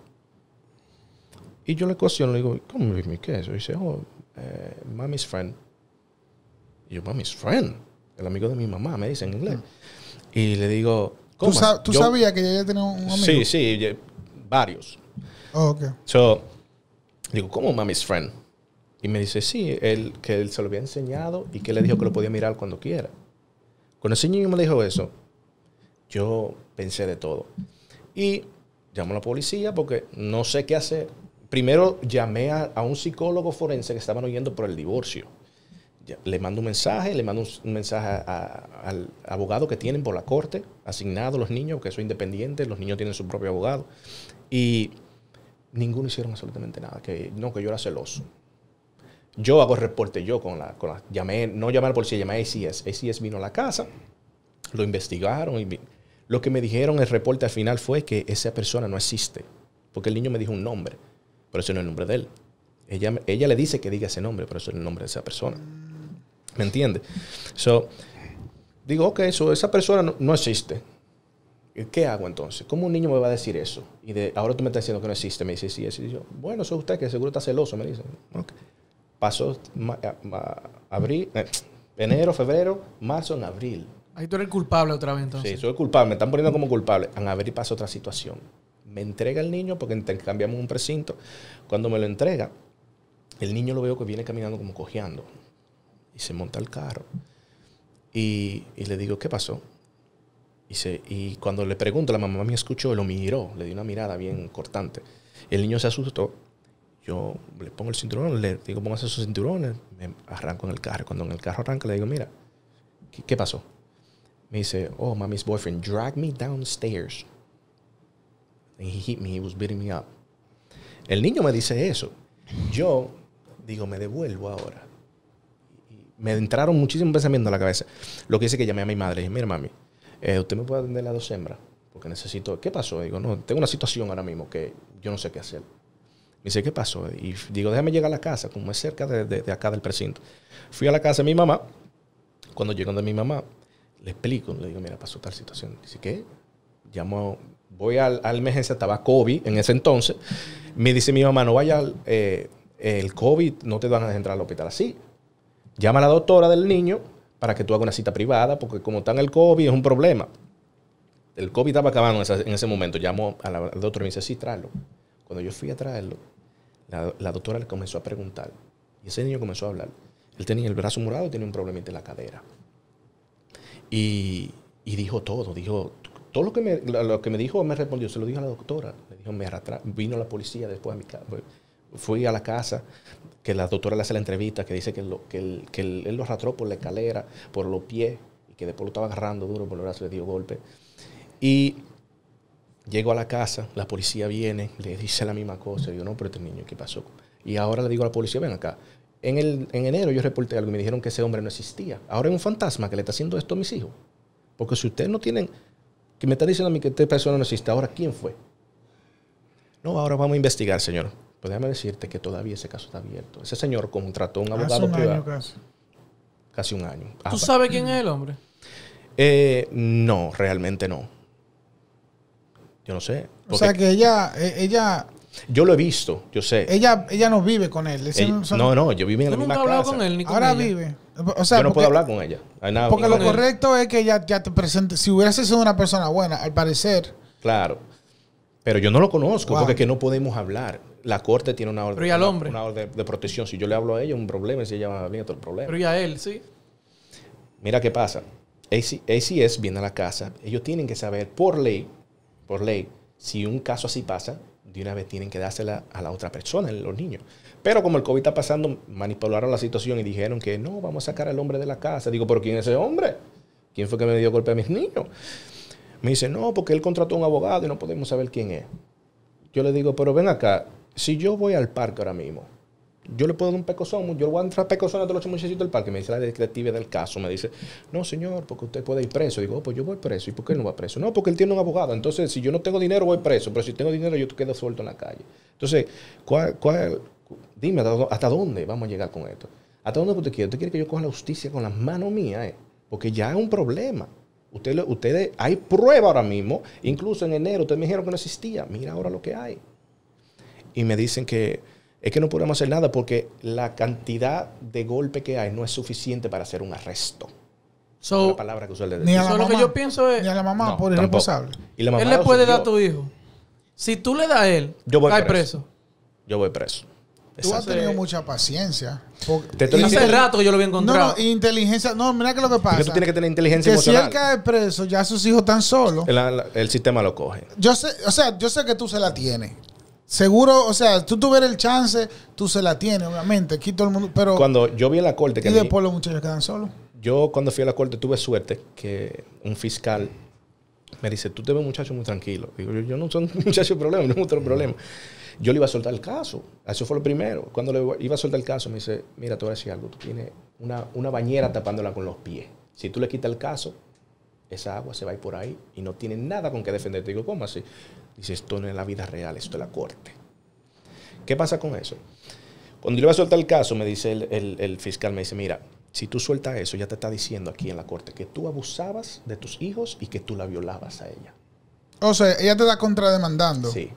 Y yo le cuestiono, le digo, ¿cómo me qué es? dice, oh, eh, friend. Y yo, mommy's friend, el amigo de mi mamá, me dice en inglés. Y le digo, ¿cómo? ¿Tú, sabías que ella tenía un amigo? Sí, sí, varios. Oh, ok. digo, ¿cómo mommy's friend? Y me dice, sí, él, que él se lo había enseñado y que le dijo que lo podía mirar cuando quiera. Cuando ese niño me dijo eso, yo pensé de todo. Y llamo a la policía porque no sé qué hacer primero llamé a, un psicólogo forense que estaban oyendo por el divorcio. Le mando un mensaje, le mando un, mensaje al abogado que tienen por la corte, asignado a los niños, que son independientes, los niños tienen su propio abogado. Y ninguno hicieron absolutamente nada, que no, que yo era celoso. Yo hago el reporte yo con la, con la llamé, no llamé al policía, llamé a ACS. ACS vino a la casa, lo investigaron y lo que me dijeron el reporte al final fue que esa persona no existe, porque el niño me dijo un nombre pero eso no es el nombre de él. Ella, ella le dice que diga ese nombre, pero eso es el nombre de esa persona. ¿Me entiendes? So, digo, ok, so esa persona no, existe. ¿Qué hago entonces? ¿Cómo un niño me va a decir eso? Y de, ahora tú me estás diciendo que no existe. Me dice, sí, sí. yo, bueno, eso es usted que seguro está celoso, me dice. Okay. Pasó abril, eh, enero, febrero, marzo, en abril. Ahí tú eres culpable otra vez entonces. Sí, soy culpable, me están poniendo como culpable. En abril pasó otra situación me entrega el niño porque cambiamos un precinto. Cuando me lo entrega, el niño lo veo que viene caminando como cojeando. Y se monta al carro. Y, le digo, ¿qué pasó? Y, y cuando le pregunto, la mamá me escuchó, lo miró, le di una mirada bien cortante. El niño se asustó. Yo le pongo el cinturón, le digo, póngase esos cinturones. Me arranco en el carro. Cuando en el carro arranca, le digo, mira, ¿qué, qué pasó? Me dice, oh, mami's boyfriend, drag me downstairs. And me, he was me up. El niño me dice eso. Yo digo, me devuelvo ahora. me entraron muchísimos pensamientos en la cabeza. Lo que hice que llamé a mi madre. Dije, mira, mami, eh, ¿usted me puede atender las dos hembras? Porque necesito... ¿Qué pasó? Digo, no, tengo una situación ahora mismo que yo no sé qué hacer. Me dice, ¿qué pasó? Y digo, déjame llegar a la casa, como es cerca de, acá del precinto. Fui a la casa de mi mamá. Cuando llego donde mi mamá, le explico, le digo, mira, pasó tal situación. Dice, ¿qué? Llamo voy al, la emergencia, estaba COVID en ese entonces. Me dice mi mamá, no vaya eh, el COVID, no te van a entrar al hospital así. Llama a la doctora del niño para que tú hagas una cita privada, porque como está en el COVID es un problema. El COVID estaba acabando en ese, momento. Llamó al doctor y me dice, sí, tráelo. Cuando yo fui a traerlo, la, doctora le comenzó a preguntar. Y ese niño comenzó a hablar. Él tenía el brazo morado tenía un problema en la cadera. Y, y dijo todo. Dijo todo lo que, me, lo que me dijo, me respondió, se lo dijo a la doctora. Me dijo, me vino la policía después a mi casa. Fui a la casa, que la doctora le hace la entrevista, que dice que, lo, que, él lo arrastró por la escalera, por los pies, y que después lo estaba agarrando duro por los brazos, le dio golpe. Y llego a la casa, la policía viene, le dice la misma cosa. yo no, pero este niño, ¿qué pasó? Y ahora le digo a la policía, ven acá. En, el, en enero yo reporté algo y me dijeron que ese hombre no existía. Ahora es un fantasma que le está haciendo esto a mis hijos. Porque si ustedes no tienen que me está diciendo a mí que esta persona no existe. Ahora, ¿quién fue? No, ahora vamos a investigar, señor. Pues déjame decirte que todavía ese caso está abierto. Ese señor contrató a un abogado Hace un Año casi. casi. un año. ¿Tú ah, sabes quién es el hombre? Eh, no, realmente no. Yo no sé. O sea que ella, eh, ella yo lo he visto, yo sé. Ella, ella no vive con él. no, no, yo vivo en la misma nunca hablado con él ni Ahora vive. O yo no puedo hablar con ella. porque lo correcto es que ella ya te presente. Si hubiese sido una persona buena, al parecer. Claro. Pero yo no lo conozco porque es que no podemos hablar. La corte tiene una orden, Una, orden de protección. Si yo le hablo a ella, un problema. Si ella va a venir, otro problema. Pero y a él, sí. Mira qué pasa. ACS viene a la casa. Ellos tienen que saber por ley, por ley, si un caso así pasa, de una vez tienen que dársela a la otra persona, los niños. Pero como el COVID está pasando, manipularon la situación y dijeron que no, vamos a sacar al hombre de la casa. Digo, ¿pero quién es ese hombre? ¿Quién fue que me dio golpe a mis niños? Me dice, no, porque él contrató a un abogado y no podemos saber quién es. Yo le digo, pero ven acá, si yo voy al parque ahora mismo yo le puedo dar un pecozón, yo le voy a entrar pecosón a todos los muchachitos del parque. Me dice la detective del caso, me dice, no, señor, porque usted puede ir preso. Digo, oh, pues yo voy preso. ¿Y por qué él no va preso? No, porque él tiene un abogado. Entonces, si yo no tengo dinero, voy preso. Pero si tengo dinero, yo te quedo suelto en la calle. Entonces, ¿cuál, dime, ¿hasta dónde vamos a llegar con esto? ¿Hasta dónde usted quiere? ¿Usted quiere que yo coja la justicia con las manos mías? Eh? Porque ya es un problema. Ustedes, ustedes, hay prueba ahora mismo. Incluso en enero ustedes me dijeron que no existía. Mira ahora lo que hay. Y me dicen que es que no podemos hacer nada porque la cantidad de golpe que hay no es suficiente para hacer un arresto. So, la palabra que usted Ni a Ni a la mamá por irresponsable. Y él le puede dar a tu hijo. Si tú le das a él, yo voy preso. Yo voy preso. Tú has tenido mucha paciencia. Y hace rato que yo lo vi encontrado. No, no, inteligencia. No, mira que lo que pasa. que tienes que tener inteligencia emocional. si él cae preso, ya sus hijos están solos. El, sistema lo coge. Yo sé, o sea, yo sé que tú se la tienes. Seguro, o sea, tú tuvieras el chance, tú se la tienes, obviamente. Aquí todo el mundo, pero... Cuando yo vi a la corte... Que y después los muchachos quedan solos. Yo cuando fui a la corte tuve suerte que un fiscal me dice, tú te ves muchacho muy tranquilo. Digo, yo, no soy un muchacho de problema, no tengo otro problema. Yo le iba a soltar el caso. Eso fue lo primero. Cuando le iba a soltar el caso, me dice, mira, te voy a decir algo. Tú tienes una, una bañera tapándola con los pies. Si tú le quitas el caso, esa agua se va a ir por ahí y no tiene nada con qué defenderte. Digo, ¿cómo así? Dice, esto no es la vida real, esto es la corte. ¿Qué pasa con eso? Cuando yo voy a soltar el caso, me dice el, fiscal, me dice, mira, si tú sueltas eso, ya te está diciendo aquí en la corte que tú abusabas de tus hijos y que tú la violabas a ella. O sea, ella te está contrademandando. Sí.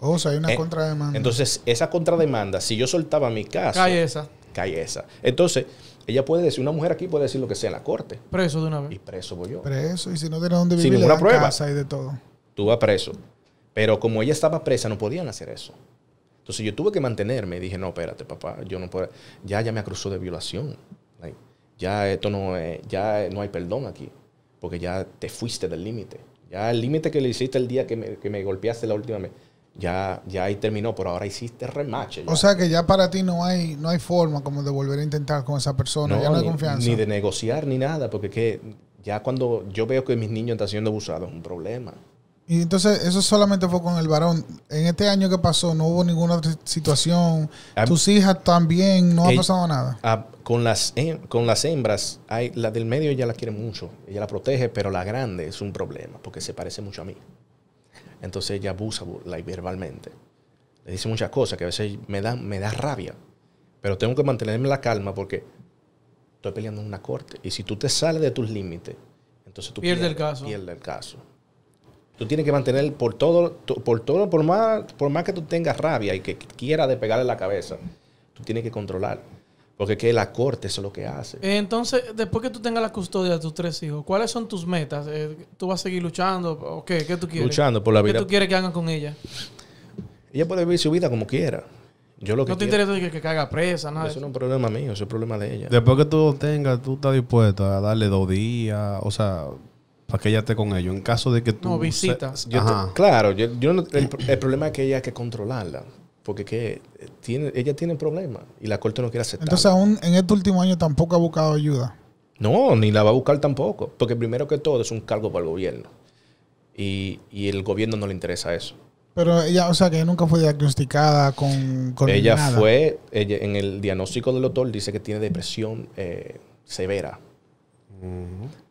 O sea, hay una eh, contrademanda. Entonces, esa contrademanda, si yo soltaba mi caso. Cae esa. Cae esa. Entonces, ella puede decir, una mujer aquí puede decir lo que sea en la corte. Preso de una vez. Y preso voy yo. Preso, y si no tiene dónde vivir, Sin de todo. Estuvo preso. Pero como ella estaba presa, no podían hacer eso. Entonces yo tuve que mantenerme. Y Dije, no, espérate, papá, yo no puedo. Ya, ya me acusó de violación. ya esto no es, eh, ya no hay perdón aquí. Porque ya te fuiste del límite. Ya el límite que le hiciste el día que me, que golpeaste la última vez ya, ya ahí terminó, pero ahora hiciste remache. O sea que ya para ti no hay, no hay forma como de volver a intentar con esa persona, ya no confianza. Ni de negociar ni nada, porque que ya cuando yo veo que mis niños están siendo abusados es un problema. Y entonces eso solamente fue con el varón. En este año que pasó no hubo ninguna situación. Ah, tus hijas también, no ha pasado nada. Ah, con, las, con las hembras, hay, la del medio ella la quiere mucho, ella la protege, pero la grande es un problema porque se parece mucho a mí. Entonces ella abusa verbalmente. Le dice muchas cosas que a veces me da, me da rabia, pero tengo que mantenerme la calma porque estoy peleando en una corte. Y si tú te sales de tus límites, entonces tú el caso. Pierdes el caso tú tienes que mantener por todo, por todo, por más, por más que tú tengas rabia y que quiera despegarle la cabeza, tú tienes que controlar. Porque que la corte es lo que hace. Entonces, después que tú tengas la custodia de tus tres hijos, ¿cuáles son tus metas? Eh, ¿Tú vas a seguir luchando? ¿O qué? ¿Qué tú quieres? Luchando por la vida. ¿Qué tú quieres que hagan con ella? Ella puede vivir su vida como quiera. Yo lo que no te interesa que, que caiga presa, nada. Eso no es un problema mío, eso es un problema de ella. Después que tú tengas, tú estás dispuesta a darle dos días, o sea, que ella esté con ellos. En caso de que tú. No, visitas. claro, yo, el, problema es que ella hay que controlarla. Porque que eh, tiene, ella tiene problemas y la corte no quiere aceptar. Entonces, aún en este último año tampoco ha buscado ayuda. No, ni la va a buscar tampoco. Porque primero que todo es un cargo para el gobierno. Y, y el gobierno no le interesa eso. Pero ella, o sea, que nunca fue diagnosticada con, Ella fue, en el diagnóstico del doctor dice que tiene depresión eh, severa.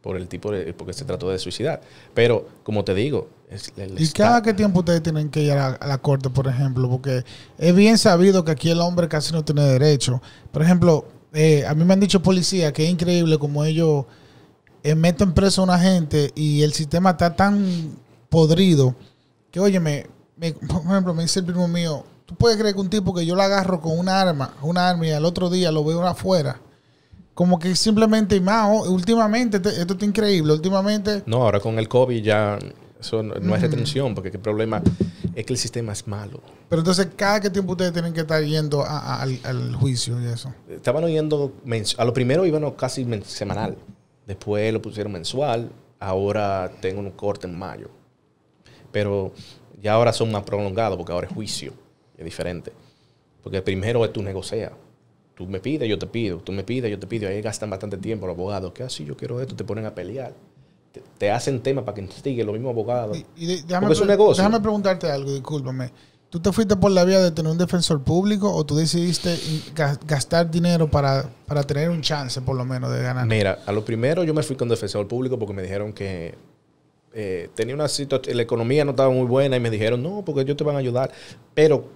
Por el tipo de, porque se trató de suicidar. Pero, como te digo, es, el ¿y cada qué tiempo ustedes tienen que ir a la, corte, por ejemplo? Porque es bien sabido que aquí el hombre casi no tiene derecho. Por ejemplo, eh, a mí me han dicho policía que es increíble como ellos eh, meten preso a una gente y el sistema está tan podrido que, oye, me, por ejemplo, me dice el primo mío, tú puedes creer que un tipo que yo lo agarro con un arma, una arma y al otro día lo veo afuera como que simplemente, y más, últimamente, esto está increíble, últimamente... No, ahora con el COVID ya eso no, es retención, porque el problema es que el sistema es malo. Pero entonces, ¿cada qué tiempo ustedes tienen que estar yendo al, juicio y eso? Estaban yendo, a lo primero iban casi semanal, después lo pusieron mensual, ahora tengo un corte en mayo. Pero ya ahora son más prolongados, porque ahora es juicio, es diferente. Porque primero es tu negocias Tú me pides, yo te pido, tú me pides, yo te pido. Ahí gastan bastante tiempo los abogados. ¿Qué así? Ah, yo quiero esto, te ponen a pelear. Te, hacen tema para que instigue lo mismo abogados. Y, déjame, es un negocio. Déjame preguntarte algo, discúlpame. ¿Tú te fuiste por la vía de tener un defensor público o tú decidiste gastar dinero para, tener un chance, por lo menos, de ganar? Mira, a lo primero yo me fui con defensor público porque me dijeron que eh, tenía una situación, la economía no estaba muy buena y me dijeron, no, porque ellos te van a ayudar. Pero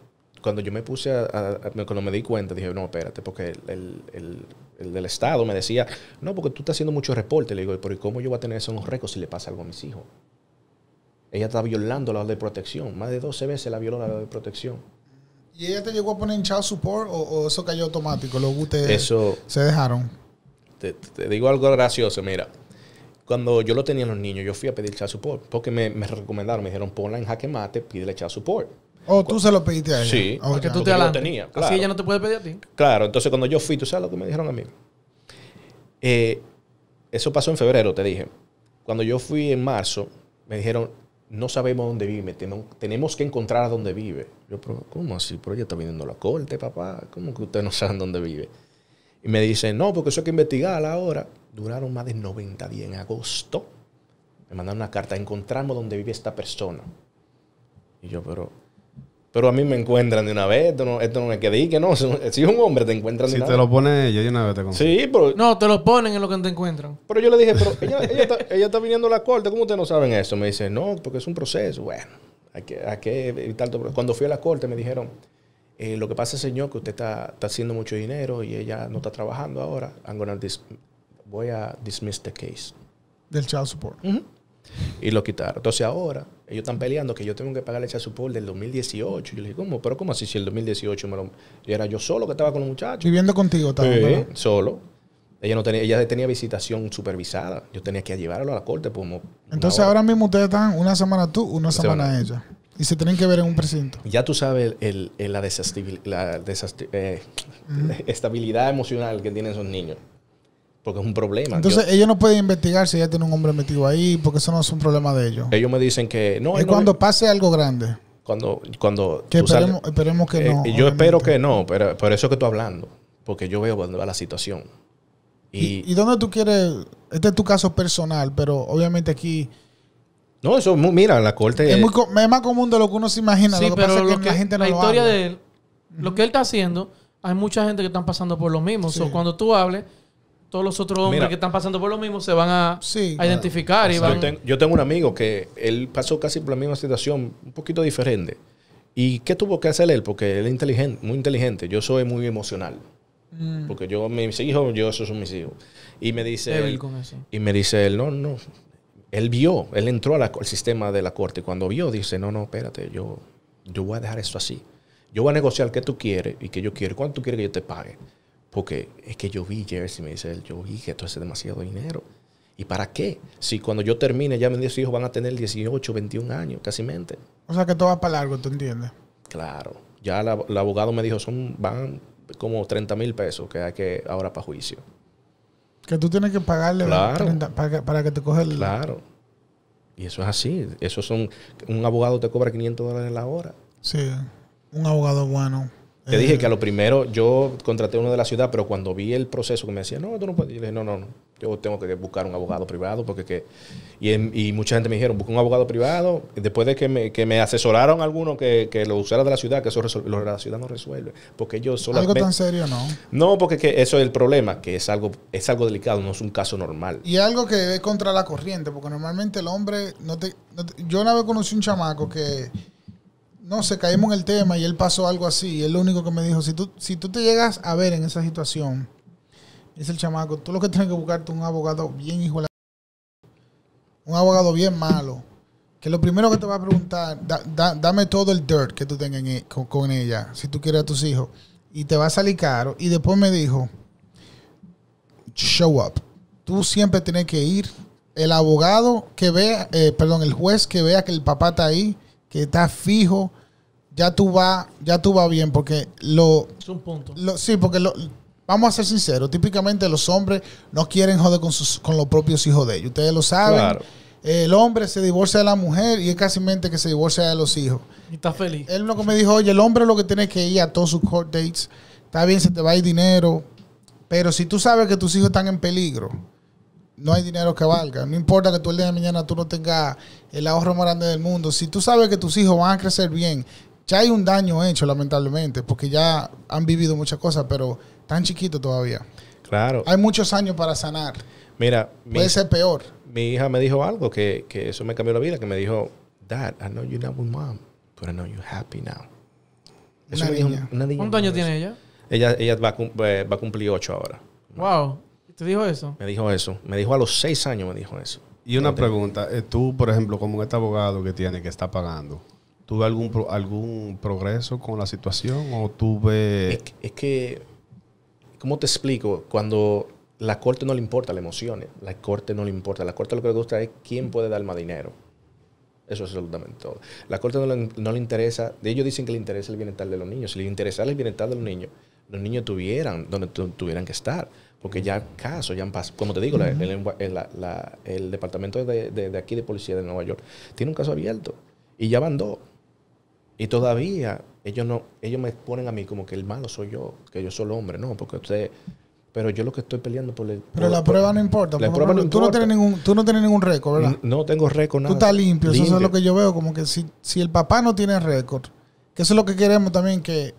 cuando yo me puse a, cuando me di cuenta, dije, no, espérate, porque el, del Estado me decía, no, porque tú estás haciendo mucho reporte. Le digo, pero ¿y cómo yo voy a tener eso en los récords si le pasa algo a mis hijos? Ella está violando la orden de protección. Más de 12 veces la violó la orden de protección. ¿Y ella te llegó a poner en child support o, eso cayó automático? lo ustedes eso, se dejaron? Te, digo algo gracioso, mira. Cuando yo lo tenía en los niños, yo fui a pedir child support porque me, me recomendaron, me dijeron, ponla en jaque mate, pídele child support. O tú se lo pediste a ella. Sí. es que tú te lo Así ella no te puede pedir a ti. Claro, entonces cuando yo fui, tú sabes lo que me dijeron a mí. Eh, eso pasó en febrero, te dije. Cuando yo fui en marzo, me dijeron, no sabemos dónde vive, tenemos que encontrar a dónde vive. Yo, pero ¿cómo así? Pero ella está viniendo la corte, papá. ¿Cómo que ustedes no saben dónde vive? Y me dicen, no, porque eso hay que la ahora. Duraron más de 90 días en agosto. Me mandaron una carta, encontramos dónde vive esta persona. Y yo, pero pero a mí me encuentran de una vez. Esto no, es que que no. Si es un hombre, te encuentran de una vez. Si te lo pone ella, de una vez te confío. Sí, pero. No, te lo ponen en lo que te encuentran. Pero yo le dije, pero ella, está, viniendo a la corte. ¿Cómo ustedes no saben eso? Me dice, no, porque es un proceso. Bueno, hay que, hay que Cuando fui a la corte, me dijeron, eh, lo que pasa, señor, que usted está, haciendo mucho dinero y ella no está trabajando ahora. I'm voy a dismiss the case. Del child support. Y lo quitaron. Entonces ahora ellos están peleando que yo tengo que pagarle el support del 2018. Yo le dije, ¿cómo? ¿Pero cómo así si el 2018 era yo solo que estaba con los muchachos? Viviendo contigo también. Sí, solo. Ella no tenía, ella tenía visitación supervisada. Yo tenía que llevarlo a la corte pues Entonces ahora mismo ustedes están una semana tú, una, semana, ella. Y se tienen que ver en un precinto. Ya tú sabes la, desestabilidad eh, emocional que tienen esos niños. Que es un problema. Entonces, ellos no pueden investigar si ya tiene un hombre metido ahí, porque eso no es un problema de ellos. Ellos me dicen que no. Es cuando eh, pase algo grande. Cuando. cuando esperemos, que eh, no. yo espero que no, pero por eso que estoy hablando, porque yo veo dónde va la situación. Y, ¿Y, dónde tú quieres? Este es tu caso personal, pero obviamente aquí. No, eso, mira, la corte. Es, muy, más común de lo que uno se imagina. lo que la gente La historia de él, lo que él está haciendo, hay mucha gente que están pasando por lo mismo. O cuando tú hables, todos los otros hombres que están pasando por lo mismo se van a, identificar. Y yo, tengo, un amigo que él pasó casi por la misma situación, un poquito diferente. ¿Y qué tuvo que hacer él? Porque él es inteligente, muy inteligente. Yo soy muy emocional. Mm. Porque yo, mis hijos, yo, esos son mis hijos. Y me dice y me dice él, no, no. Él vio, él entró al sistema de la corte. Y Cuando vio, dice, no, no, espérate, yo, yo voy a dejar esto así. Yo voy a negociar qué tú quieres y qué yo quiero. ¿Cuánto tú quieres que yo te pague? Porque es que yo vi Jersey, me dice él, yo vi que esto es demasiado dinero. ¿Y para qué? Si cuando yo termine ya mis hijos van a tener 18, 21 años, casi mente. O sea que todo va para largo, tú entiendes? Claro. Ya el abogado me dijo, son van como 30 mil pesos que hay que ahora para juicio. Que tú tienes que pagarle para, que, te coge el... Claro. Y eso es así. Eso son... Un abogado te cobra 500 dólares la hora. Sí. Un abogado bueno. Te dije que a lo primero yo contraté uno de la ciudad, pero cuando vi el proceso que me decía, no, tú no puedes, yo dije, no, no, no, yo tengo que buscar un abogado privado porque que... Y, em, y mucha gente me dijeron, busca un abogado privado. Después de que me, que me asesoraron algunos que, que, lo usara de la ciudad, que eso lo de la ciudad no resuelve. Porque yo solo... Algo tan serio, ¿no? No, porque eso es el problema, que es algo, es algo delicado, no es un caso normal. Y algo que es contra la corriente, porque normalmente el hombre, yo una vez conocí un chamaco que no se caímos en el tema y él pasó algo así. Y él lo único que me dijo, si tú, si tú te llegas a ver en esa situación, es el chamaco, tú lo que tienes que buscar buscarte un abogado bien hijo la... Un abogado bien malo. Que lo primero que te va a preguntar, dame todo el dirt que tú tengas e, con, ella, si tú quieres a tus hijos. Y te va a salir caro. Y después me dijo, show up. Tú siempre tienes que ir. El abogado que vea, eh, perdón, el juez que vea que el papá está ahí, que está fijo, ya tú vas, ya tú bien, porque lo. Es un punto. sí, porque lo, vamos a ser sinceros, típicamente los hombres no quieren joder con, sus, con los propios hijos de ellos. Ustedes lo saben. El hombre se divorcia de la mujer y es casi mente que se divorcia de los hijos. Y está feliz. Él lo que me dijo, oye, el hombre lo que tiene que ir a todos sus court dates. Está bien, se te va a ir dinero. Pero si tú sabes que tus hijos están en peligro, no hay dinero que valga. No importa que tú el día de mañana tú no tengas el ahorro más grande del mundo. Si tú sabes que tus hijos van a crecer bien ya hay un daño hecho, lamentablemente, porque ya han vivido muchas cosas, pero tan chiquito todavía. Claro. Hay muchos años para sanar. Mira, puede ser peor. Mi hija me dijo algo que, eso me cambió la vida, que me dijo, Dad, I know you're not with mom, but I know you're happy now. Eso ¿Cuántos años tiene ella? Ella, ella va, eh, va, a cumplir ocho ahora. Wow. ¿Te dijo eso? Me dijo eso. Me dijo a los seis años, me dijo eso. Y una pregunta, eh, tú, por ejemplo, como este abogado que tiene, que está pagando, ¿Tuve algún, algún progreso con la situación o tuve...? Es, que, ¿cómo te explico? Cuando la corte no le importa las emociones, ¿eh? la corte no le importa. La corte lo que le gusta es quién puede dar más dinero. Eso es absolutamente todo. La corte no le, no le interesa, de ellos dicen que le interesa el bienestar de los niños. Si le interesa el bienestar de los niños, los niños tuvieran donde tuvieran que estar. Porque ya casos, ya han pasado. Como te digo, el departamento de, de aquí de policía de Nueva York tiene un caso abierto y ya van dos. Y todavía ellos no, ellos me ponen a mí como que el malo soy yo, que yo soy el hombre, no, porque usted, pero yo lo que estoy peleando por el. Pero la prueba no importa. La tú no tienes ningún, tú no tienes ningún récord, ¿verdad? No, tengo récord nada. Tú estás limpio, eso es lo que yo veo, como que si, el papá no tiene récord, que eso es lo que queremos también que,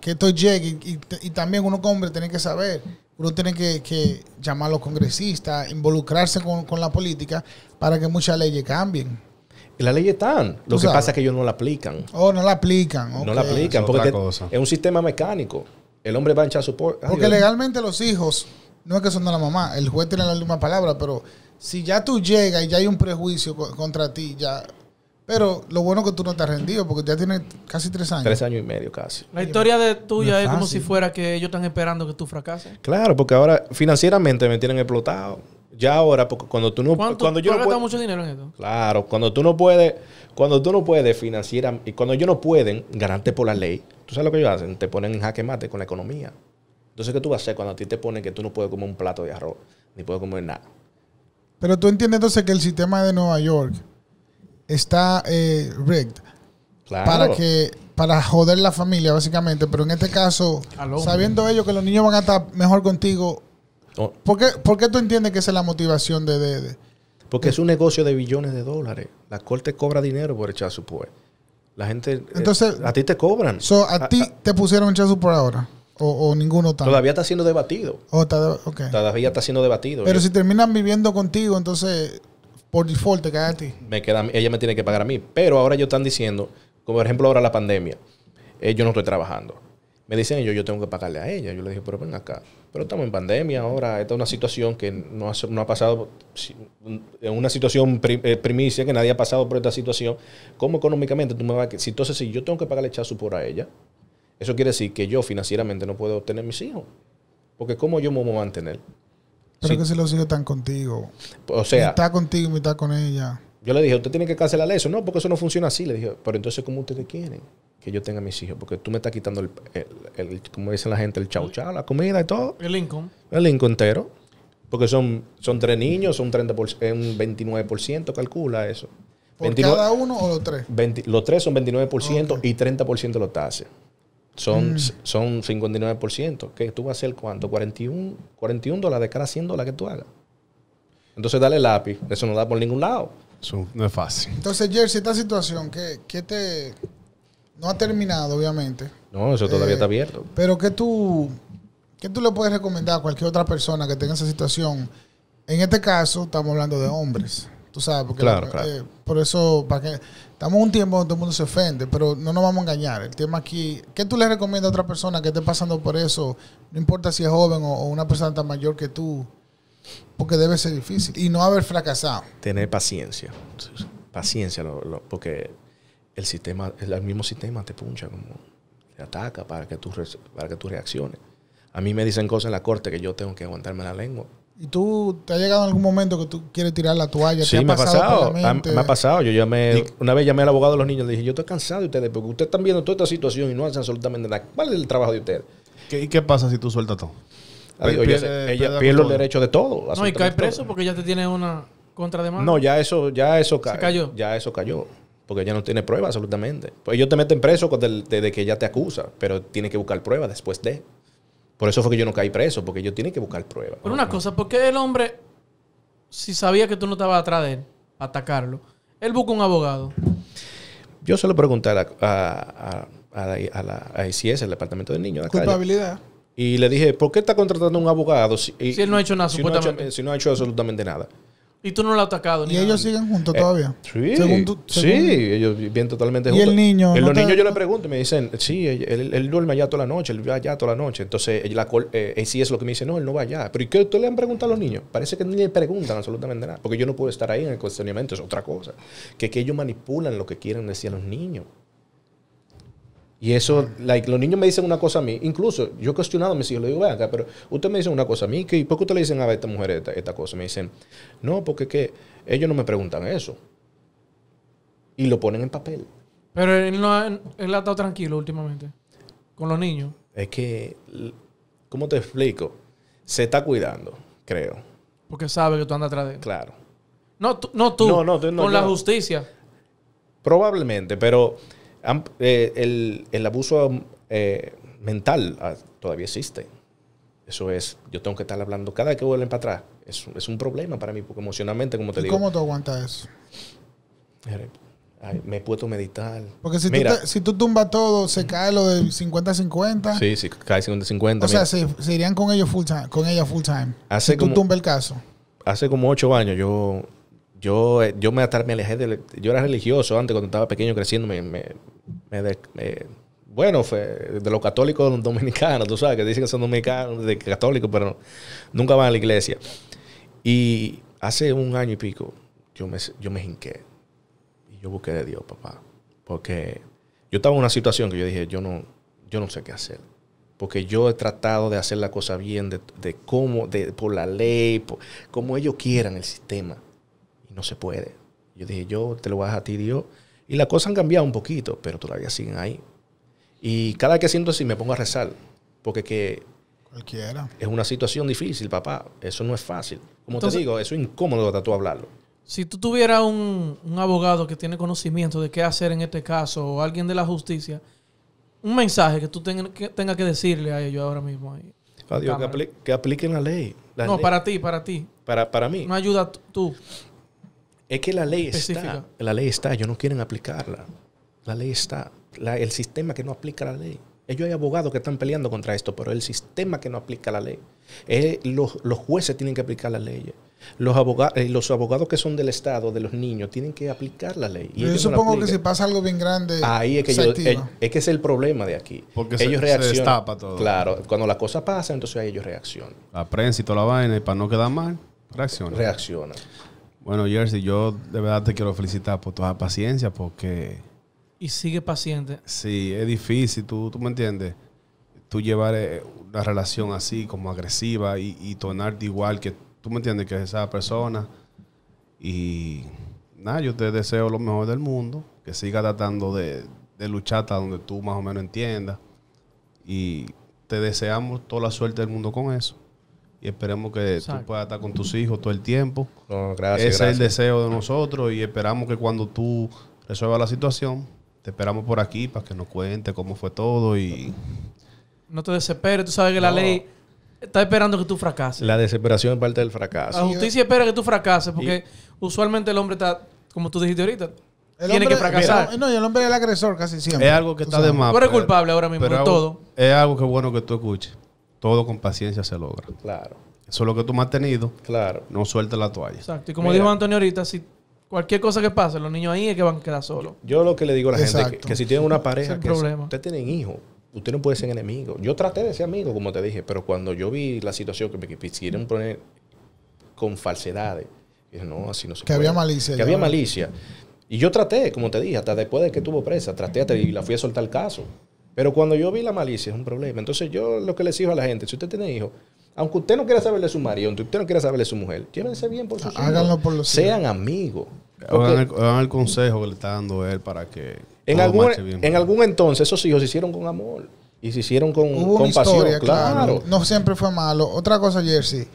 que esto llegue y, también uno como hombre tiene que saber uno tiene que, llamar a los congresistas, involucrarse con, con, la política para que muchas leyes cambien. La ley está. Lo que pasa es que ellos no la aplican. Oh, no la aplican. No la aplican. porque es un sistema mecánico. El hombre va a echar su por... porque legalmente los hijos, no es que son de la mamá, el juez tiene la misma palabra, pero si ya tú llegas y ya hay un prejuicio contra ti, ya. Pero lo bueno es que tú no te has rendido, porque ya tienes casi tres años. Tres años y medio casi. La historia de tuya es, es como si fuera que ellos están esperando que tú fracases. Claro, porque ahora financieramente me tienen explotado ya ahora, porque cuando tú no cuando yo no mucho dinero Claro, cuando tú no puedes, cuando tú no puedes financiar y cuando ellos no pueden ganarte por la ley, tú sabes lo que ellos hacen, te ponen en jaque mate con la economía. Entonces, ¿qué tú vas a hacer cuando a ti te ponen que tú no puedes comer un plato de arroz, ni puedes comer nada? Pero tú entiendes entonces que el sistema de Nueva York está eh, rigged para que para joder la familia básicamente, pero en este caso, sabiendo ellos que los niños van a estar mejor contigo Oh. ¿Por, qué, tú entiendes que esa es la motivación de, Porque es un negocio de billones de dólares. La corte cobra dinero por echar su poder. La gente. Eh, entonces. a ti te cobran. a, ti te pusieron echar su por ahora. O, ninguno tal? Todavía está siendo debatido. Oh, okay. Todavía está siendo debatido. Pero si terminan viviendo contigo, entonces por default te a ti. Me queda, ella me tiene que pagar a mí. Pero ahora ellos están diciendo, como por ejemplo ahora la pandemia, eh, yo no estoy trabajando me dicen ellos, yo tengo que pagarle a ella. Yo le dije, pero ven acá. Pero estamos en pandemia ahora, esta es una situación que no ha, pasado, en una situación eh, primicia, que nadie ha pasado por esta situación. ¿Cómo económicamente tú me vas a... Si, entonces, si yo tengo que pagarle chazo por a ella, eso quiere decir que yo financieramente no puedo tener mis hijos. Porque ¿cómo yo me voy a mantener? Pero que si los hijos están contigo. O sea... Está contigo y está con ella. Yo le dije, usted tiene que cancelar eso. No, porque eso no funciona así. Le dije, pero entonces, ¿cómo ustedes quieren? que yo tenga mis hijos, porque tú me estás quitando, como dicen la gente, el chau chau, la comida y todo. El Lincoln. El Lincoln entero. Porque son, son tres niños, son 30 por, un 29%, calcula eso. ¿Por cada uno o los tres? los tres son 29% y 30% los tasas. Son, mm. son 59%. ¿Qué? ¿Tú vas a hacer cuánto? 41, 41 dólares de cada 100 dólares que tú hagas. Entonces dale lápiz. Eso no da por ningún lado. no es fácil. Entonces, Jersey, esta situación, qué te... No ha terminado, obviamente. No, eso todavía está eh, abierto. Pero ¿qué tú, tú le puedes recomendar a cualquier otra persona que tenga esa situación? En este caso, estamos hablando de hombres. Tú sabes, porque claro, eh, por eso, para que estamos un tiempo donde todo el mundo se ofende, pero no nos vamos a engañar. El tema aquí, ¿qué tú le recomiendas a otra persona que esté pasando por eso? No importa si es joven o, una persona tan mayor que tú, porque debe ser difícil y no haber fracasado. Tener paciencia, paciencia, porque el sistema, el mismo sistema te puncha, como te ataca para que tú, para que tú reacciones. A mí me dicen cosas en la corte que yo tengo que aguantarme la lengua. ¿Y tú te ha llegado en algún momento que tú quieres tirar la toalla? Sí, me ha pasado. Ah, me ha pasado. Yo llamé, una vez llamé al abogado de los niños y le dije, yo estoy cansado de ustedes porque ustedes están viendo toda esta situación y no hacen absolutamente nada. ¿Cuál es el trabajo de ustedes? ¿Qué, ¿Y qué pasa si tú sueltas todo? Ah, pierde, ella, pierde, el derecho de todo. No, y cae preso porque ya te tiene una contra de mano No, ya eso, ya eso cayó. Ya eso cayó porque ella no tiene prueba absolutamente. Pues ellos te meten preso desde que ella te acusa, pero tiene que buscar pruebas después de. Por eso fue que yo no caí preso, porque ellos tienen que buscar pruebas. Por una cosa, ¿por qué el hombre, si sabía que tú no estabas atrás de él, para atacarlo, él busca un abogado? Yo se lo pregunté a, a, a, la, ICS, el Departamento del de Niños. Culpabilidad. y le dije, ¿por qué está contratando un abogado si, él no ha hecho nada, si no ha hecho eh, absolutamente nada. Y tú no lo has atacado. Ni y ellos siguen juntos todavía. Eh, sí, ellos viven totalmente juntos. Y el niño. Eh, los niños yo le pregunto y me dicen, sí, él, duerme allá toda la noche, él va allá toda la noche. Entonces, eh, la, sí es lo que me dice, no, él no va allá. Pero ¿y qué ustedes le han preguntado a los niños? Parece que ni le preguntan absolutamente nada, porque yo no puedo estar ahí en el cuestionamiento, es otra cosa. Que, que ellos manipulan lo que quieren decir a los niños. Y eso, los niños me dicen una cosa a mí, incluso yo he cuestionado a mis hijos, le digo, vean acá, pero usted me dice una cosa a mí, ¿por qué usted le dicen a esta mujer esta, cosa? Me dicen, no, porque que ellos no me preguntan eso. Y lo ponen en papel. Pero él, no ha, estado tranquilo últimamente con los niños. Es que, ¿cómo te explico? Se está cuidando, creo. Porque sabe que tú andas atrás de él. Claro. No, tú, no no, con la justicia. Probablemente, pero eh, el, abuso eh, mental ah, todavía existe. Eso es, yo tengo que estar hablando cada vez que vuelven para atrás. Es, es un problema para mí, porque emocionalmente, como te digo... ¿Y ¿Cómo tú aguantas eso? me he puesto meditar. Porque si, tú, si tú tumbas todo, se cae lo de 50-50. Sí, sí, cae 50-50. O sea, se, irían con ellos full con ella full time. Hace tú tumbas el caso. Hace como ocho años yo yo, yo me, alejé de, Yo era religioso antes, cuando estaba pequeño creciendo. Me, bueno, fue de los católicos dominicanos, tú sabes, que dicen que son dominicanos, de católicos, pero nunca van a la iglesia. Y hace un año y pico, yo me, yo me hinqué. Y yo busqué de Dios, papá. Porque yo estaba en una situación que yo dije, yo no, yo no sé qué hacer porque yo he tratado de hacer la cosa bien, de, de cómo, de, por la ley, como ellos quieran el sistema no se puede. Yo dije, yo te lo voy a dejar a ti, Dios. Y las cosas han cambiado un poquito, pero todavía siguen ahí. Y cada vez que siento así me pongo a rezar, porque que Cualquiera. es una situación difícil, papá. Eso no es fácil. Como te digo, eso es incómodo para tú hablarlo. Si tú tuvieras un, abogado que tiene conocimiento de qué hacer en este caso, o alguien de la justicia, un mensaje que tú tengas que, tenga que decirle a ellos ahora mismo. Ahí, que, apliquen la ley. no, para ti, para ti. Para, para mí. Me ayuda tú. Es que la ley está. La ley está. Ellos no quieren aplicarla. La ley está. el sistema que no aplica la ley. Ellos hay abogados que están peleando contra esto, pero el sistema que no aplica la ley. los, jueces tienen que aplicar la ley Los, abogados, eh, los abogados que son del Estado, de los niños, tienen que aplicar la ley. yo supongo que si pasa algo bien grande. Ahí eh, es que, es, el problema de aquí. Porque ellos se, reaccionan. destapa todo. Claro, cuando la cosa pasa, entonces ahí ellos reaccionan. La prensa y toda la vaina, y para no quedar mal, reaccionan. Reaccionan. Bueno, Jersey, yo de verdad te quiero felicitar por toda la paciencia porque... Y sigue paciente. Sí, es difícil, tú, tú me entiendes. Tú llevar eh, una relación así, como agresiva, y, y tornarte igual que, tú me entiendes, que es esa persona. Y nada, yo te deseo lo mejor del mundo, que siga tratando de, de luchar hasta donde tú más o menos entiendas. Y te deseamos toda la suerte del mundo con eso y esperemos que tú puedas estar con tus hijos todo el tiempo. gracias, Ese es el deseo de nosotros y esperamos que cuando tú resuelvas la situación, te esperamos por aquí para que nos cuente cómo fue todo y... No te desesperes, tú sabes que la ley está esperando que tú fracases. La desesperación es parte del fracaso. La justicia espera que tú fracases porque usualmente el hombre está, como tú dijiste ahorita, tiene que fracasar. no, el hombre es el agresor casi siempre. Es algo que está de más. Pero eres culpable ahora mismo todo. Es algo que es bueno que tú escuches todo con paciencia se logra. Claro. Eso es lo que tú me has tenido. Claro. No suelta la toalla. Exacto. Y como dijo Antonio ahorita, si cualquier cosa que pase, los niños ahí es que van a quedar solos. Yo lo que le digo a la gente es que, si tienen una pareja, que ustedes tienen hijos, usted no puede ser enemigo. Yo traté de ser amigo, como te dije, pero cuando yo vi la situación que me quisieron poner con falsedades, dije, no, así no se Que había malicia. Que había malicia. Y yo traté, como te dije, hasta después de que tuvo presa, traté hasta y la fui a soltar el caso. Pero cuando yo vi la malicia, es un problema. Entonces yo lo que les digo a la gente, si usted tiene hijos, aunque usted no quiera saberle a su marido, aunque usted no quiera saberle de su mujer, llévense bien por sus ah, Háganlo por los Sean amigos. Hagan el, el, consejo que le está dando él para que. En, algún, en algún entonces, esos hijos se hicieron con amor y se hicieron con, compasión claro. No siempre fue malo. Otra cosa, Jersey.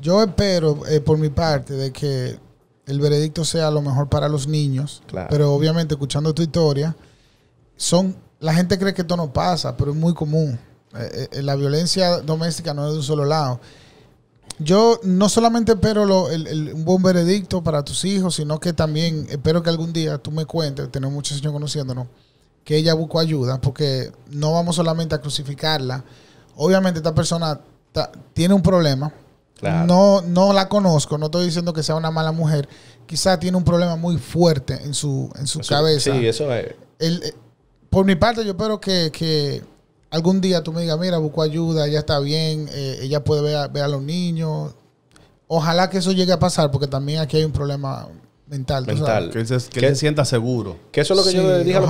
Yo espero, eh, por mi parte, de que el veredicto sea lo mejor para los niños. Claro. Pero obviamente, escuchando tu historia, son la gente cree que esto no pasa, pero es muy común. Eh, eh, eh, la violencia doméstica no es de un solo lado. Yo no solamente espero un buen veredicto para tus hijos, sino que también espero que algún día tú me cuentes, tenemos muchos años conociéndonos, que ella buscó ayuda, porque no vamos solamente a crucificarla. Obviamente esta persona tiene un problema. No, no la conozco, no estoy diciendo que sea una mala mujer. Quizá tiene un problema muy fuerte en su, en su cabeza. Sí, eso es por mi parte, yo espero que, algún día tú me digas, mira, busco ayuda, ella está bien, eh, ella puede ver a, los niños. Ojalá que eso llegue a pasar, porque también aquí hay un problema mental. mental. Que, se, sienta seguro. Que eso es lo que yo le dije a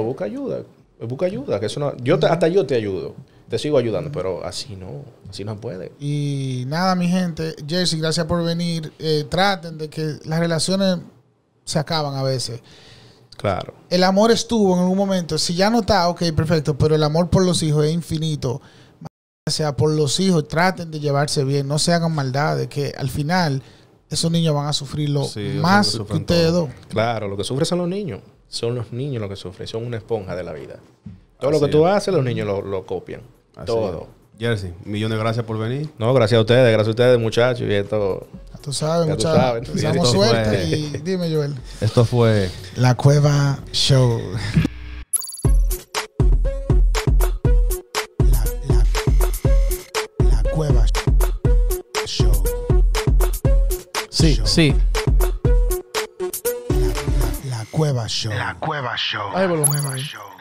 busca ayuda, busca ayuda. Que eso no, yo hasta yo te ayudo, te sigo ayudando, pero así no, así no puede. Y nada, mi gente, Jersey, gracias por venir. Eh, traten de que las relaciones se acaban a veces. Claro. El amor estuvo en algún momento. Si ya no está, ok, perfecto, pero el amor por los hijos es infinito. O sea, por los hijos, traten de llevarse bien, no se hagan maldades, que al final esos niños van a sufrir lo más que, ustedes dos. Claro, lo que sufren son los niños. Son los niños los que sufren, son una esponja de la vida. Todo lo que tú haces, los niños lo, copian. Todo. Jersey, millones de gracias por venir. No, gracias a ustedes, gracias a ustedes, muchachos. Y esto Tú sabes, muchachos. Estamos suerte y dime, Joel. Esto fue La Cueva Show. La, Cueva Show. Sí, sí. La, Cueva Show. La Cueva Show. Ahí volumen. Cueva Show.